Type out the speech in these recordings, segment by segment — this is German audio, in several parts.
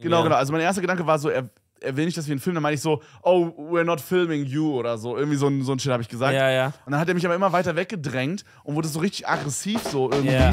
Genau, ja. genau. Also mein erster Gedanke war so, er, er will nicht, dass wir einen Film, dann meine ich so, oh, we're not filming you oder so. Irgendwie so ein, so ein Shit habe ich gesagt. Ja, ja. Und dann hat er mich aber immer weiter weggedrängt und wurde so richtig aggressiv so irgendwie. Ja.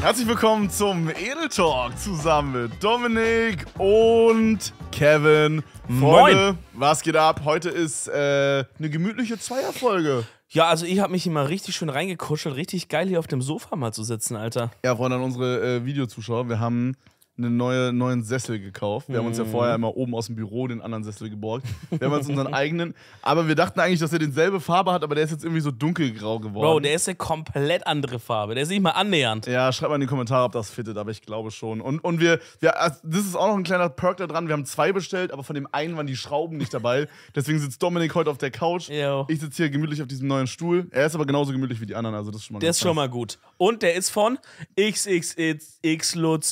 Herzlich willkommen zum Edel Talk zusammen mit Dominik und Kevin. Moin. Freunde, was geht ab? Heute ist äh, eine gemütliche Zweierfolge. Ja, also ich habe mich hier mal richtig schön reingekuschelt. Richtig geil, hier auf dem Sofa mal zu sitzen, Alter. Ja, Freunde, an unsere äh, Videozuschauer. Wir haben einen neue, neuen Sessel gekauft. Wir haben uns ja mhm. vorher immer oben aus dem Büro den anderen Sessel geborgt. Wir haben uns unseren eigenen. Aber wir dachten eigentlich, dass er denselbe Farbe hat, aber der ist jetzt irgendwie so dunkelgrau geworden. Bro, der ist eine komplett andere Farbe. Der ist nicht mal annähernd. Ja, schreibt mal in die Kommentare, ob das fittet, aber ich glaube schon. Und, und wir, wir, also, das ist auch noch ein kleiner Perk da dran. Wir haben zwei bestellt, aber von dem einen waren die Schrauben nicht dabei. Deswegen sitzt Dominik heute auf der Couch. Yo. Ich sitze hier gemütlich auf diesem neuen Stuhl. Er ist aber genauso gemütlich wie die anderen, also das ist schon mal Der ist schon mal gut. Und der ist von XXX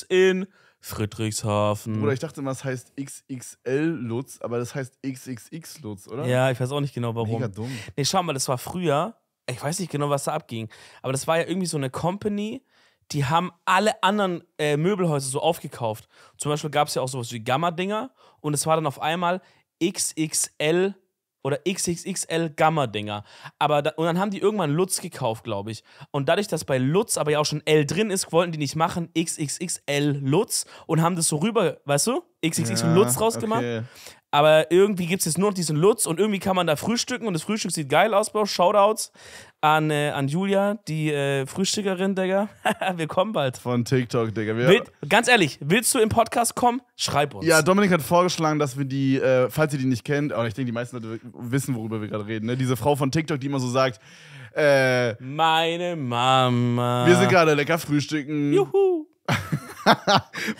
in Friedrichshafen. Oder ich dachte immer, es heißt XXL Lutz, aber das heißt XXX Lutz, oder? Ja, ich weiß auch nicht genau warum. Mega dumm. Nee, schau mal, das war früher, ich weiß nicht genau, was da abging, aber das war ja irgendwie so eine Company, die haben alle anderen äh, Möbelhäuser so aufgekauft. Zum Beispiel gab es ja auch sowas wie Gamma-Dinger und es war dann auf einmal XXL Lutz oder XXXL Gamma-Dinger. Aber da, und dann haben die irgendwann Lutz gekauft, glaube ich. Und dadurch, dass bei Lutz aber ja auch schon L drin ist, wollten die nicht machen XXXL Lutz und haben das so rüber, weißt du? XXX ja, Lutz rausgemacht. Okay. Aber irgendwie gibt es jetzt nur noch diesen Lutz und irgendwie kann man da frühstücken und das Frühstück sieht geil aus, Bro. Shoutouts an, äh, an Julia, die äh, Frühstückerin, Digga. Wir kommen bald. Von TikTok, Digga. Will, ganz ehrlich, willst du im Podcast kommen? Schreib uns. Ja, Dominik hat vorgeschlagen, dass wir die, äh, falls ihr die nicht kennt, aber ich denke, die meisten Leute wissen, worüber wir gerade reden, ne? diese Frau von TikTok, die immer so sagt, äh, Meine Mama. Wir sind gerade lecker frühstücken. Juhu.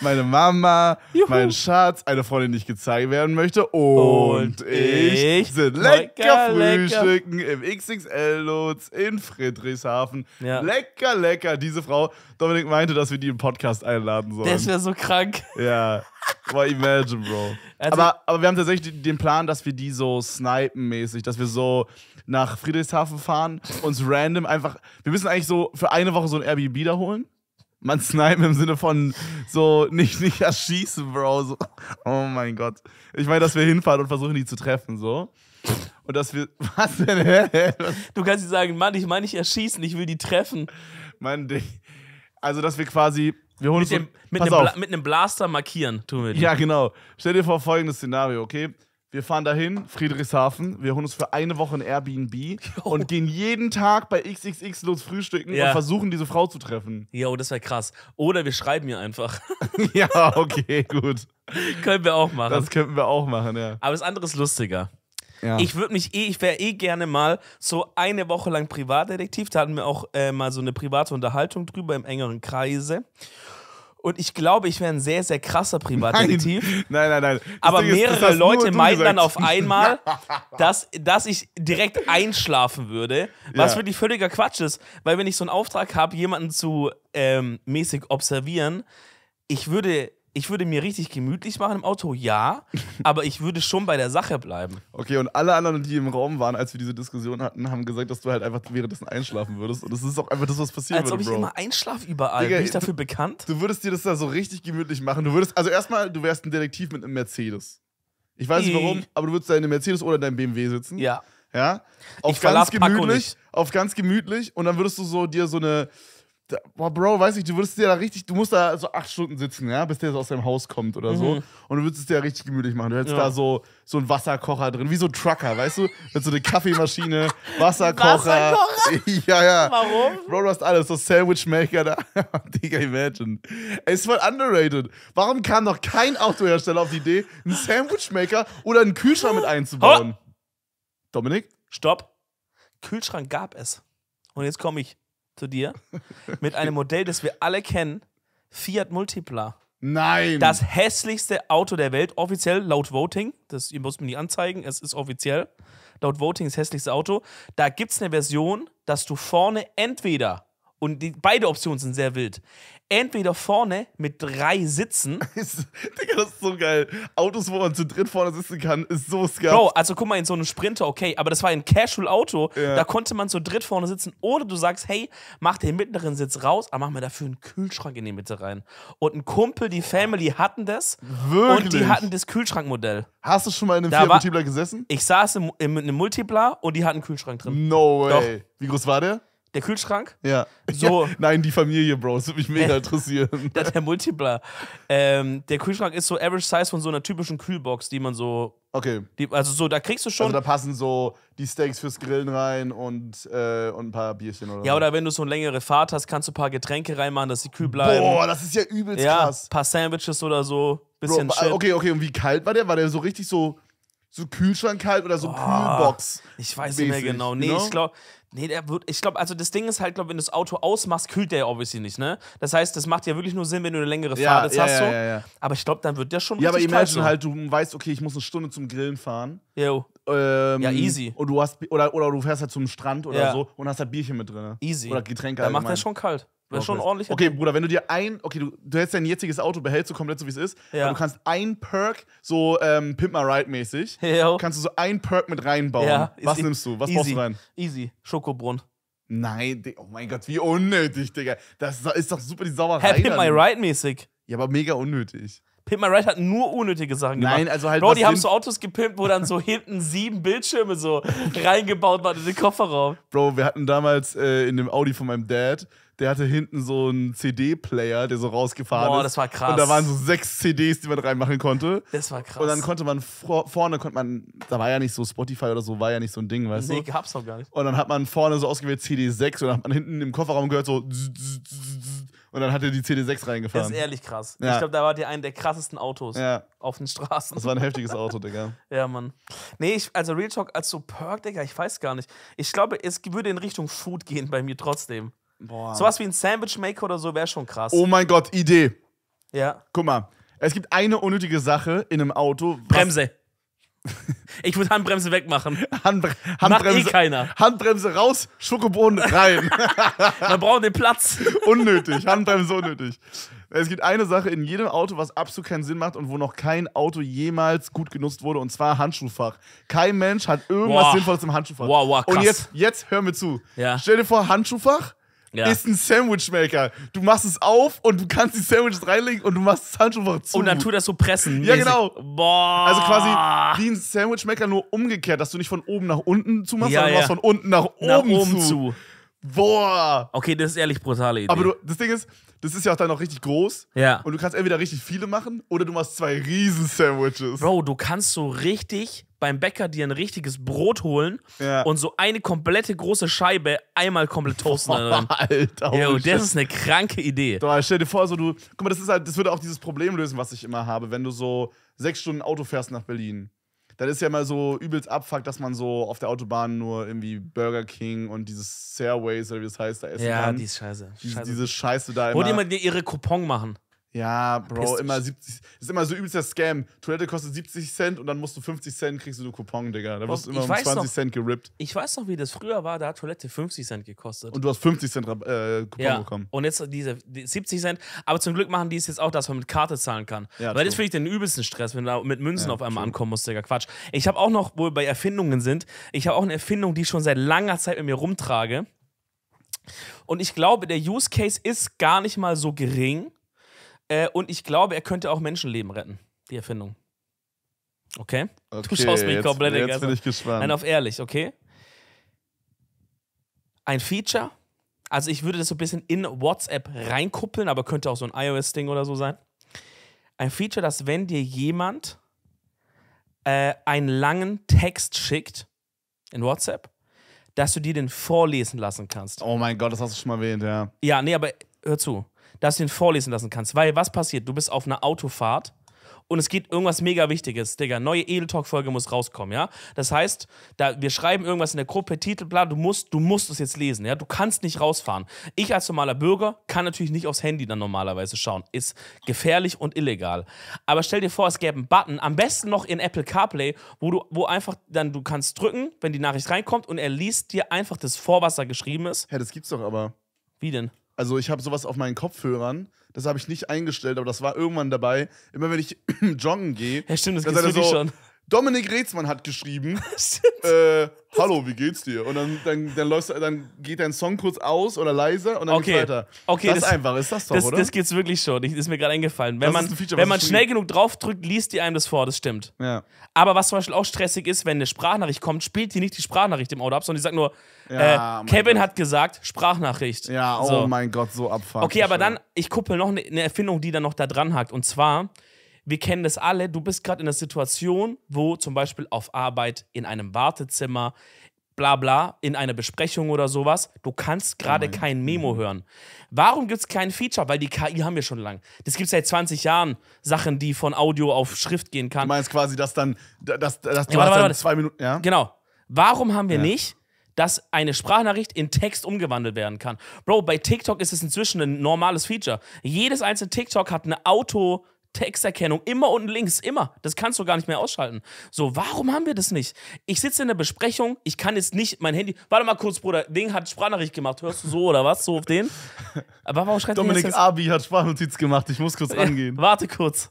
meine Mama, Juhu. mein Schatz, eine Freundin, die ich gezeigt werden möchte und, und ich, sind lecker, lecker frühstücken lecker. im XXL-Lutz in Friedrichshafen. Ja. Lecker, lecker. Diese Frau, Dominik meinte, dass wir die im Podcast einladen sollen. Das wäre so krank. Ja. Boah, imagine, Bro. Also aber, aber wir haben tatsächlich den Plan, dass wir die so snipen-mäßig, dass wir so nach Friedrichshafen fahren, uns random einfach. Wir müssen eigentlich so für eine Woche so ein Airbnb da holen. Man snipen im Sinne von so nicht, nicht erschießen, Bro. So. Oh mein Gott. Ich meine, dass wir hinfahren und versuchen, die zu treffen, so. Und dass wir. Was denn? Hä? Du kannst nicht sagen, Mann, ich meine nicht erschießen, ich will die treffen. Mann, also, dass wir quasi. Wir holen mit, uns dem, mit, einem, mit einem Blaster markieren, tun wir die. Ja, genau. Stell dir vor folgendes Szenario, okay? Wir fahren dahin, Friedrichshafen, wir holen uns für eine Woche ein Airbnb Yo. und gehen jeden Tag bei XXX los frühstücken ja. und versuchen, diese Frau zu treffen. Jo, das wäre krass. Oder wir schreiben ihr einfach. ja, okay, gut. können wir auch machen. Das könnten wir auch machen, ja. Aber das andere ist lustiger. Ja. Ich würde mich eh, ich wäre eh gerne mal so eine Woche lang Privatdetektiv. Da hatten wir auch äh, mal so eine private Unterhaltung drüber im engeren Kreise. Und ich glaube, ich wäre ein sehr, sehr krasser Privatdetektiv. Nein, nein, nein. nein. Aber mehrere ist, Leute meinten dann auf einmal, dass, dass ich direkt einschlafen würde. Was ja. wirklich völliger Quatsch ist. Weil wenn ich so einen Auftrag habe, jemanden zu ähm, mäßig observieren, ich würde ich würde mir richtig gemütlich machen im Auto, ja, aber ich würde schon bei der Sache bleiben. Okay, und alle anderen, die im Raum waren, als wir diese Diskussion hatten, haben gesagt, dass du halt einfach währenddessen einschlafen würdest. Und das ist auch einfach das, was passiert. Als würde, ob ich Bro. immer einschlafe überall. Digga, Bin ich dafür bekannt? Du würdest dir das da so richtig gemütlich machen. Du würdest, also erstmal, du wärst ein Detektiv mit einem Mercedes. Ich weiß nicht warum, aber du würdest da in einem Mercedes oder in deinem BMW sitzen. Ja. Ja. Auf ich ganz gemütlich. Auf ganz gemütlich. Und dann würdest du so dir so eine boah, Bro, weiß ich, du würdest dir da richtig, du musst da so acht Stunden sitzen, ja, bis der so aus deinem Haus kommt oder so. Mhm. Und du würdest es dir ja richtig gemütlich machen. Du hättest ja. da so, so einen Wasserkocher drin, wie so ein Trucker, weißt du? Mit so eine Kaffeemaschine, Wasserkocher. Wasserkocher? ja, ja. Warum? Bro, du hast alles, so Sandwichmaker da. Digga, imagine. Ey, ist voll underrated. Warum kam noch kein Autohersteller auf die Idee, einen Sandwich-Maker oder einen Kühlschrank mit einzubauen? Dominik? Stopp. Kühlschrank gab es. Und jetzt komme ich zu dir mit einem Modell, das wir alle kennen: Fiat Multipla. Nein! Das hässlichste Auto der Welt, offiziell laut Voting. Das, ihr müsst mir nicht anzeigen, es ist offiziell. Laut Voting das hässlichste Auto. Da gibt es eine Version, dass du vorne entweder, und die, beide Optionen sind sehr wild, entweder vorne mit drei Sitzen. Digga, das ist so geil. Autos, wo man zu dritt vorne sitzen kann, ist so skat. Bro, also guck mal, in so einem Sprinter, okay, aber das war ein Casual-Auto, ja. da konnte man zu dritt vorne sitzen. Oder du sagst, hey, mach den mittleren Sitz raus, aber mach mir dafür einen Kühlschrank in die Mitte rein. Und ein Kumpel, die Family hatten das. Wirklich? Und die hatten das Kühlschrankmodell. Hast du schon mal in einem Fiat-Multipler gesessen? Ich saß in, in, in einem Multipler und die hatten einen Kühlschrank drin. No way. Doch. Wie groß war der? Der Kühlschrank? Ja. So. Ja. Nein, die Familie, Bro. Das würde mich mega interessieren. das der Multipler. Ähm, der Kühlschrank ist so Average Size von so einer typischen Kühlbox, die man so. Okay. Die, also so, da kriegst du schon. Also da passen so die Steaks fürs Grillen rein und, äh, und ein paar Bierchen oder Ja, oder wenn du so eine längere Fahrt hast, kannst du ein paar Getränke reinmachen, dass sie kühl bleiben. Boah, das ist ja übelst ja, krass. Ein paar Sandwiches oder so. Bisschen Bro, Shit. Okay, okay. Und wie kalt war der? War der so richtig so so Kühlschrank kalt oder so oh, Kühlbox. Ich weiß nicht mehr genau. Nee, you know? ich glaube, Nee, der wird, ich glaube, also das Ding ist halt, glaube wenn du das Auto ausmachst, kühlt der ja obviously nicht, ne? Das heißt, das macht ja wirklich nur Sinn, wenn du eine längere Fahrt ja, hast. Ja, so. ja, ja. Aber ich glaube, dann wird der schon Ja, aber imagine halt, du weißt, okay, ich muss eine Stunde zum Grillen fahren. Jo. Ähm, ja, easy. Und du hast, oder, oder du fährst halt zum Strand oder so und hast halt Bierchen mit drin. Easy. Oder Getränke. Dann macht der schon kalt. Das ist schon ordentlich. Okay, Bruder, wenn du dir ein, okay, du, du hättest dein jetziges Auto, behältst du komplett so, wie es ist, ja. aber du kannst ein Perk, so ähm, Pimp My Ride mäßig, Yo. kannst du so ein Perk mit reinbauen. Ja, Was easy. nimmst du? Was brauchst du rein? Easy, Schokobrunnen. Nein, oh mein Gott, wie unnötig, Digga. Das ist doch super die Sauerei. Hey, Pimp My Ride mäßig. Ja, aber mega unnötig. Pimp My Ride hat nur unnötige Sachen gemacht. Nein, also halt. Bro, die haben so Autos gepimpt, wo dann so hinten sieben Bildschirme so reingebaut waren in den Kofferraum. Bro, wir hatten damals äh, in dem Audi von meinem Dad der hatte hinten so einen CD-Player, der so rausgefahren Boah, ist. Boah, das war krass. Und da waren so sechs CDs, die man reinmachen konnte. Das war krass. Und dann konnte man vorne, konnte man, da war ja nicht so Spotify oder so, war ja nicht so ein Ding, weißt nee, du? Nee, gab's doch gar nicht. Und dann hat man vorne so ausgewählt CD6 und dann hat man hinten im Kofferraum gehört so und dann hat er die CD6 reingefahren. Das ist ehrlich krass. Ja. Ich glaube, da war der einen der krassesten Autos ja. auf den Straßen. Das war ein heftiges Auto, Digga. ja, Mann. Nee, ich, also Real Talk als so Perk, Digga, ich weiß gar nicht. Ich glaube, es würde in Richtung Food gehen bei mir trotzdem. Boah. Sowas wie ein Sandwich Maker oder so wäre schon krass. Oh mein Gott, Idee. Ja. Guck mal, es gibt eine unnötige Sache in einem Auto. Bremse. ich würde Handbremse wegmachen. Handbre Handbremse. Macht eh keiner. Handbremse raus, Schokobohnen rein. Man braucht den Platz. Unnötig, Handbremse unnötig. Es gibt eine Sache in jedem Auto, was absolut keinen Sinn macht und wo noch kein Auto jemals gut genutzt wurde, und zwar Handschuhfach. Kein Mensch hat irgendwas wow. Sinnvolles im Handschuhfach. Wow, wow, krass. Und jetzt, jetzt hör mir zu. Ja. Stell dir vor, Handschuhfach, ja. ist ein Sandwichmaker. Du machst es auf und du kannst die Sandwiches reinlegen und du machst das Handschuh einfach zu. Und dann tut das so pressen. Ja, genau. Boah. Also quasi wie ein Sandwichmaker, nur umgekehrt, dass du nicht von oben nach unten zumachst, ja, sondern du machst von unten nach oben, nach oben zu. zu. Boah! Okay, das ist ehrlich brutale Idee. Aber du, das Ding ist, das ist ja auch dann noch richtig groß. Ja. Und du kannst entweder richtig viele machen oder du machst zwei riesen Sandwiches. Bro, du kannst so richtig beim Bäcker dir ein richtiges Brot holen ja. und so eine komplette große Scheibe einmal komplett toasten. Boah, Alter. Yo, das ist eine kranke Idee. Doch, stell dir vor, so du, guck mal, das ist halt, das würde auch dieses Problem lösen, was ich immer habe, wenn du so sechs Stunden Auto fährst nach Berlin das ist ja mal so übelst abfuckt, dass man so auf der Autobahn nur irgendwie Burger King und dieses Stairways oder wie das heißt, da essen ja, kann. Ja, die ist scheiße. Diese, scheiße. diese Scheiße da Wo immer. Wo die immer ihre Coupon machen. Ja, ah, Bro, immer 70. Ist immer so übelst der Scam. Toilette kostet 70 Cent und dann musst du 50 Cent, kriegst du einen Coupon, Digga. Da wirst du immer um 20 noch, Cent gerippt. Ich weiß noch, wie das früher war, da hat Toilette 50 Cent gekostet. Und du hast 50 Cent äh, Coupon ja. bekommen. Und jetzt diese die 70 Cent. Aber zum Glück machen die es jetzt auch, dass man mit Karte zahlen kann. Ja, Weil das finde ich den übelsten Stress, wenn du da mit Münzen ja, auf einmal true. ankommen musst, Digga. Quatsch. Ich habe auch noch, wo wir bei Erfindungen sind, ich habe auch eine Erfindung, die ich schon seit langer Zeit mit mir rumtrage. Und ich glaube, der Use Case ist gar nicht mal so gering äh, und ich glaube, er könnte auch Menschenleben retten, die Erfindung. Okay? okay du schaust mich jetzt, komplett Jetzt also bin ich gespannt. Nein, auf ehrlich, okay? Ein Feature. Also ich würde das so ein bisschen in WhatsApp reinkuppeln, aber könnte auch so ein iOS-Ding oder so sein. Ein Feature, dass wenn dir jemand äh, einen langen Text schickt in WhatsApp, dass du dir den vorlesen lassen kannst. Oh mein Gott, das hast du schon mal erwähnt, ja. Ja, nee, aber hör zu dass du ihn vorlesen lassen kannst. Weil was passiert? Du bist auf einer Autofahrt und es geht irgendwas mega Wichtiges, Digga. Neue Edeltalk-Folge muss rauskommen, ja? Das heißt, da, wir schreiben irgendwas in der Gruppe, Titelblatt, du musst, du musst es jetzt lesen, ja? Du kannst nicht rausfahren. Ich als normaler Bürger kann natürlich nicht aufs Handy dann normalerweise schauen. Ist gefährlich und illegal. Aber stell dir vor, es gäbe einen Button, am besten noch in Apple CarPlay, wo du, wo einfach dann, du kannst drücken, wenn die Nachricht reinkommt und er liest dir einfach das vor, was da geschrieben ist. Hä, hey, das gibt's doch aber. Wie denn? Also ich habe sowas auf meinen Kopfhörern. Das habe ich nicht eingestellt, aber das war irgendwann dabei. Immer wenn ich joggen gehe. Ja, stimmt, das gibt's so, schon. Dominik Rezmann hat geschrieben, äh, hallo, wie geht's dir? Und dann, dann, dann, läufst, dann geht dein Song kurz aus oder leise und dann okay. geht's weiter. Okay, das, das ist einfach, ist das doch, das, oder? Das geht's wirklich schon, ich, ist mir gerade eingefallen. Wenn das man, Feature, wenn man schnell genug draufdrückt, liest die einem das vor, das stimmt. Ja. Aber was zum Beispiel auch stressig ist, wenn eine Sprachnachricht kommt, spielt die nicht die Sprachnachricht im Auto ab, sondern die sagt nur, ja, äh, Kevin Gott. hat gesagt, Sprachnachricht. Ja, oh so. mein Gott, so abfahren. Okay, aber schön. dann, ich kuppel noch ne, eine Erfindung, die dann noch da dran hakt. Und zwar wir kennen das alle, du bist gerade in einer Situation, wo zum Beispiel auf Arbeit, in einem Wartezimmer, bla bla, in einer Besprechung oder sowas, du kannst gerade oh kein Memo mhm. hören. Warum gibt es kein Feature? Weil die KI haben wir schon lange. Das gibt es seit 20 Jahren, Sachen, die von Audio auf Schrift gehen kann. Du meinst quasi, dass dann, dass, dass ja, du warte, dann zwei Minuten, ja? Genau. Warum haben wir ja. nicht dass eine Sprachnachricht in Text umgewandelt werden kann. Bro, bei TikTok ist es inzwischen ein normales Feature. Jedes einzelne TikTok hat eine Auto, Texterkennung, immer unten links, immer. Das kannst du gar nicht mehr ausschalten. So, warum haben wir das nicht? Ich sitze in der Besprechung, ich kann jetzt nicht mein Handy. Warte mal kurz, Bruder, Ding hat Sprachnachricht gemacht. Hörst du so oder was? So auf den? Aber warum schreibt Dominik jetzt Abi hat Sprachnotiz gemacht, ich muss kurz angehen. Warte kurz.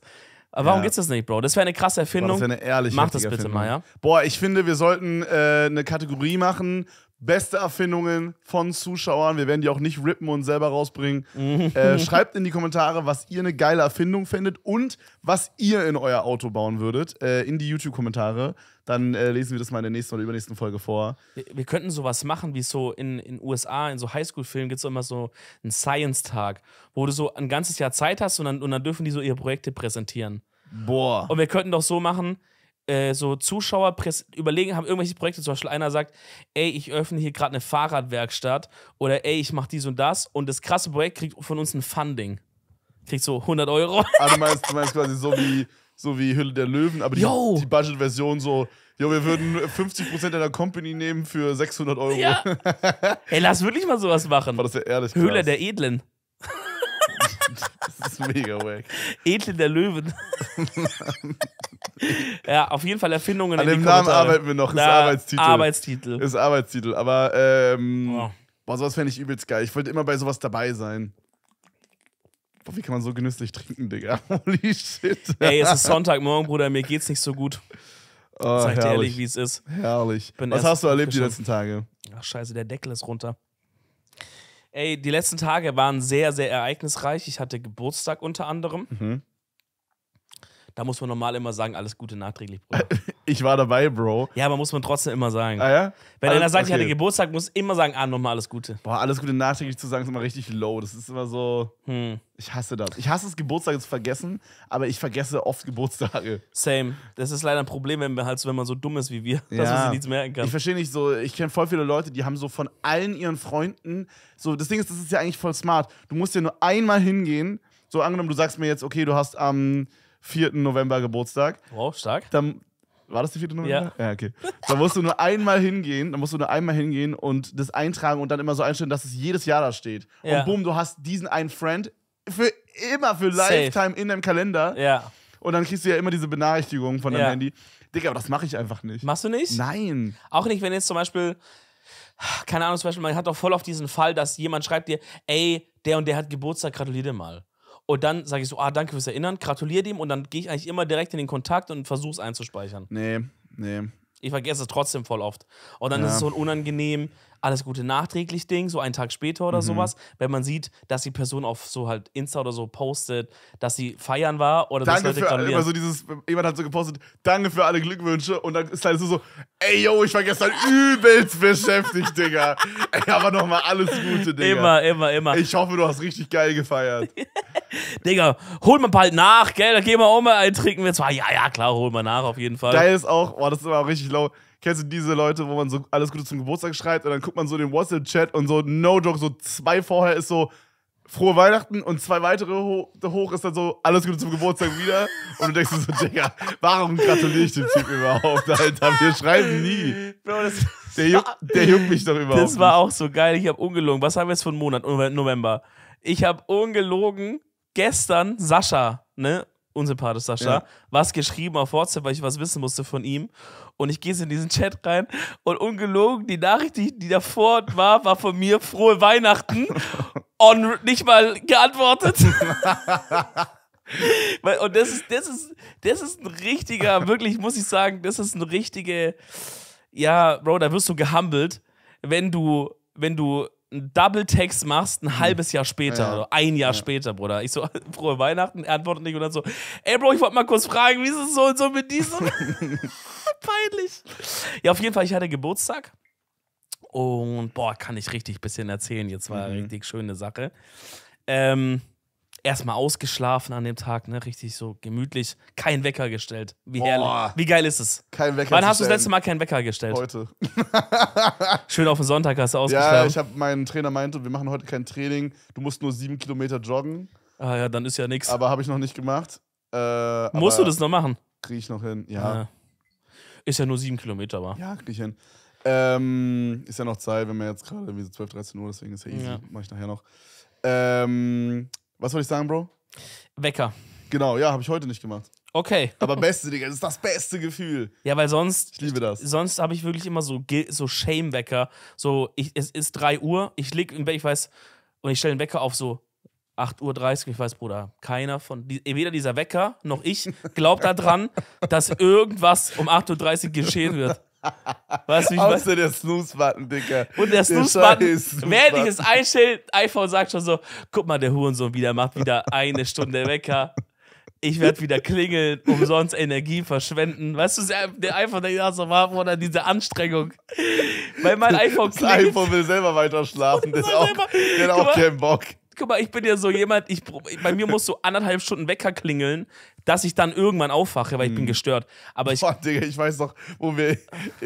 Aber warum ja. gibt's das nicht, Bro? Das wäre eine krasse Erfindung. Boah, das wäre eine ehrliche Mach das bitte Erfindung. mal, ja? Boah, ich finde, wir sollten äh, eine Kategorie machen: Beste Erfindungen von Zuschauern. Wir werden die auch nicht rippen und selber rausbringen. Mhm. äh, schreibt in die Kommentare, was ihr eine geile Erfindung findet und was ihr in euer Auto bauen würdet. Äh, in die YouTube-Kommentare. Dann äh, lesen wir das mal in der nächsten oder übernächsten Folge vor. Wir, wir könnten sowas machen, wie so in den USA, in so Highschool-Filmen gibt es immer so einen Science-Tag, wo du so ein ganzes Jahr Zeit hast und dann, und dann dürfen die so ihre Projekte präsentieren. Boah. Und wir könnten doch so machen, äh, so Zuschauer überlegen, haben irgendwelche Projekte, zum Beispiel einer sagt, ey, ich öffne hier gerade eine Fahrradwerkstatt oder ey, ich mache dies und das und das krasse Projekt kriegt von uns ein Funding. Kriegt so 100 Euro. Ah, du meinst, du meinst quasi so wie, so wie Hülle der Löwen, aber die, die Budget-Version so, jo, wir würden 50% deiner Company nehmen für 600 Euro. Ja. ey, lass wirklich mal sowas machen. War das ja ehrlich Hülle krass. der Edlen. das ist mega wack. Edlen der Löwen. ja, auf jeden Fall Erfindungen. An dem Namen arbeiten wir noch. Ist Na, Arbeitstitel. Arbeitstitel. Ist Arbeitstitel. Aber ähm, oh. boah, sowas fände ich übelst geil. Ich wollte immer bei sowas dabei sein. Boah, wie kann man so genüsslich trinken, Digga? Holy shit. Ey, es ist Sonntagmorgen, Bruder. Mir geht's nicht so gut. Oh, Sag dir ehrlich, wie es ist. Herrlich. Bin Was hast du erlebt die letzten Tage? Ach, scheiße, der Deckel ist runter. Ey, die letzten Tage waren sehr, sehr ereignisreich. Ich hatte Geburtstag unter anderem. Mhm da muss man normal immer sagen, alles Gute nachträglich, Bruder. Ich war dabei, Bro. Ja, aber muss man trotzdem immer sagen. Ah, ja? Wenn alles, einer sagt, okay. ich hatte Geburtstag, muss immer sagen, ah, nochmal alles Gute. Boah, alles Gute nachträglich zu sagen ist immer richtig low. Das ist immer so. Hm. Ich hasse das. Ich hasse es, Geburtstage zu vergessen, aber ich vergesse oft Geburtstage. Same. Das ist leider ein Problem, wenn, wir halt, wenn man so dumm ist wie wir, ja. dass man sich nichts merken kann. Ich verstehe nicht so. Ich kenne voll viele Leute, die haben so von allen ihren Freunden. So, das Ding ist, das ist ja eigentlich voll smart. Du musst ja nur einmal hingehen. So angenommen, du sagst mir jetzt, okay, du hast am. Ähm, 4. November Geburtstag. Wow, stark. Dann, war das die 4. November? Ja. ja okay. Da musst du nur einmal hingehen, da musst du nur einmal hingehen und das eintragen und dann immer so einstellen, dass es jedes Jahr da steht. Ja. Und boom, du hast diesen einen Friend für immer, für Safe. Lifetime in deinem Kalender. Ja. Und dann kriegst du ja immer diese Benachrichtigung von deinem ja. Handy. Digga, aber das mache ich einfach nicht. Machst du nicht? Nein. Auch nicht, wenn jetzt zum Beispiel, keine Ahnung, zum Beispiel, man hat doch voll auf diesen Fall, dass jemand schreibt dir, ey, der und der hat Geburtstag, gratuliere mal. Und dann sage ich so, ah, danke fürs Erinnern, gratuliere dem und dann gehe ich eigentlich immer direkt in den Kontakt und versuche es einzuspeichern. Nee, nee. Ich vergesse es trotzdem voll oft. Und dann ja. ist es so unangenehm, alles Gute nachträglich Ding, so einen Tag später oder mhm. sowas, wenn man sieht, dass die Person auf so halt Insta oder so postet, dass sie feiern war oder Danke dass Leute für immer so dieses, jemand hat so gepostet, Danke für alle Glückwünsche und dann ist halt so ey yo, ich war gestern übelst beschäftigt, Digga. Ey, aber nochmal alles Gute, Digga. Immer, immer, immer. Ich hoffe, du hast richtig geil gefeiert. Digga, hol mal bald nach, gell? da gehen wir auch mal einen ja, ja, klar, hol mal nach auf jeden Fall. Geil ist auch, boah, das ist immer auch richtig low. Kennst du diese Leute, wo man so alles Gute zum Geburtstag schreibt und dann guckt man so den WhatsApp-Chat und so, no joke, so zwei vorher ist so, frohe Weihnachten und zwei weitere ho hoch ist dann so, alles Gute zum Geburtstag wieder. Und du denkst so, Digga, warum gratuliere ich dem Typ überhaupt, Alter? Wir schreiben nie. Bro, das der, juck, der juckt mich doch überhaupt. Das war auch so geil. Ich habe ungelogen. Was haben wir jetzt für einen Monat? November. Ich habe ungelogen gestern Sascha, ne? unsympathisch, Sascha, ja. was geschrieben auf WhatsApp, weil ich was wissen musste von ihm. Und ich gehe in diesen Chat rein und ungelogen, die Nachricht, die, die davor war, war von mir frohe Weihnachten. und nicht mal geantwortet. und das ist, das ist, das ist ein richtiger, wirklich, muss ich sagen, das ist ein richtige, ja, Bro, da wirst du gehumbelt, wenn du, wenn du einen Double Text machst, ein mhm. halbes Jahr später ja. oder ein Jahr ja. später, Bruder. Ich so, frohe Weihnachten, er antwortet nicht und dann so, ey Bro, ich wollte mal kurz fragen, wie ist es so und so mit diesem? Peinlich. Ja, auf jeden Fall, ich hatte Geburtstag. Und boah, kann ich richtig bisschen erzählen. Jetzt war mhm. richtig schöne Sache. Ähm, erstmal ausgeschlafen an dem Tag, ne? Richtig so gemütlich. Kein Wecker gestellt. Wie herrlich. Boah. Wie geil ist es? Kein Wecker Wann hast du das letzte Mal keinen Wecker gestellt? Heute. Schön auf den Sonntag hast du ausgeschlafen. Ja, ich habe meinen Trainer meinte, wir machen heute kein Training. Du musst nur sieben Kilometer joggen. Ah ja, dann ist ja nichts. Aber habe ich noch nicht gemacht. Äh, musst du das noch machen? Kriege ich noch hin, ja. ja. Ah. Ist ja nur sieben Kilometer, aber. Ja, kriege ich hin. Ähm, ist ja noch Zeit, wenn wir jetzt gerade irgendwie so 12, 13 Uhr, deswegen ist ja easy. Ja. Mach ich nachher noch. Ähm, was soll ich sagen, Bro? Wecker. Genau, ja, habe ich heute nicht gemacht. Okay. Aber beste, Digga, das ist das beste Gefühl. Ja, weil sonst. Ich liebe das. Sonst habe ich wirklich immer so, so Shame-Wecker. So, ich, es ist 3 Uhr, ich lieg im Bett, ich weiß, und ich stelle den Wecker auf so 8.30 Uhr. Ich weiß, Bruder, keiner von. Weder dieser Wecker noch ich glaubt daran, dass irgendwas um 8.30 Uhr geschehen wird. Was, mich, Außer was? der Snooze-Button, Digga. Und der Snooze-Button, Snooze während ich es einstelle, iPhone sagt schon so, guck mal, der Hurensohn wieder macht wieder eine Stunde Wecker. Ich werde wieder klingeln, umsonst Energie verschwenden. Weißt du, der iPhone denkt auch so, warum dann diese Anstrengung? Weil mein iPhone klingelt. Das iPhone will selber weiter schlafen, das auch, der hat auch keinen Bock. Guck mal, ich bin ja so jemand, ich, bei mir musst du anderthalb Stunden Wecker klingeln, dass ich dann irgendwann aufwache, weil ich hm. bin gestört. Aber ich, Boah, Digga, ich weiß noch, wo wir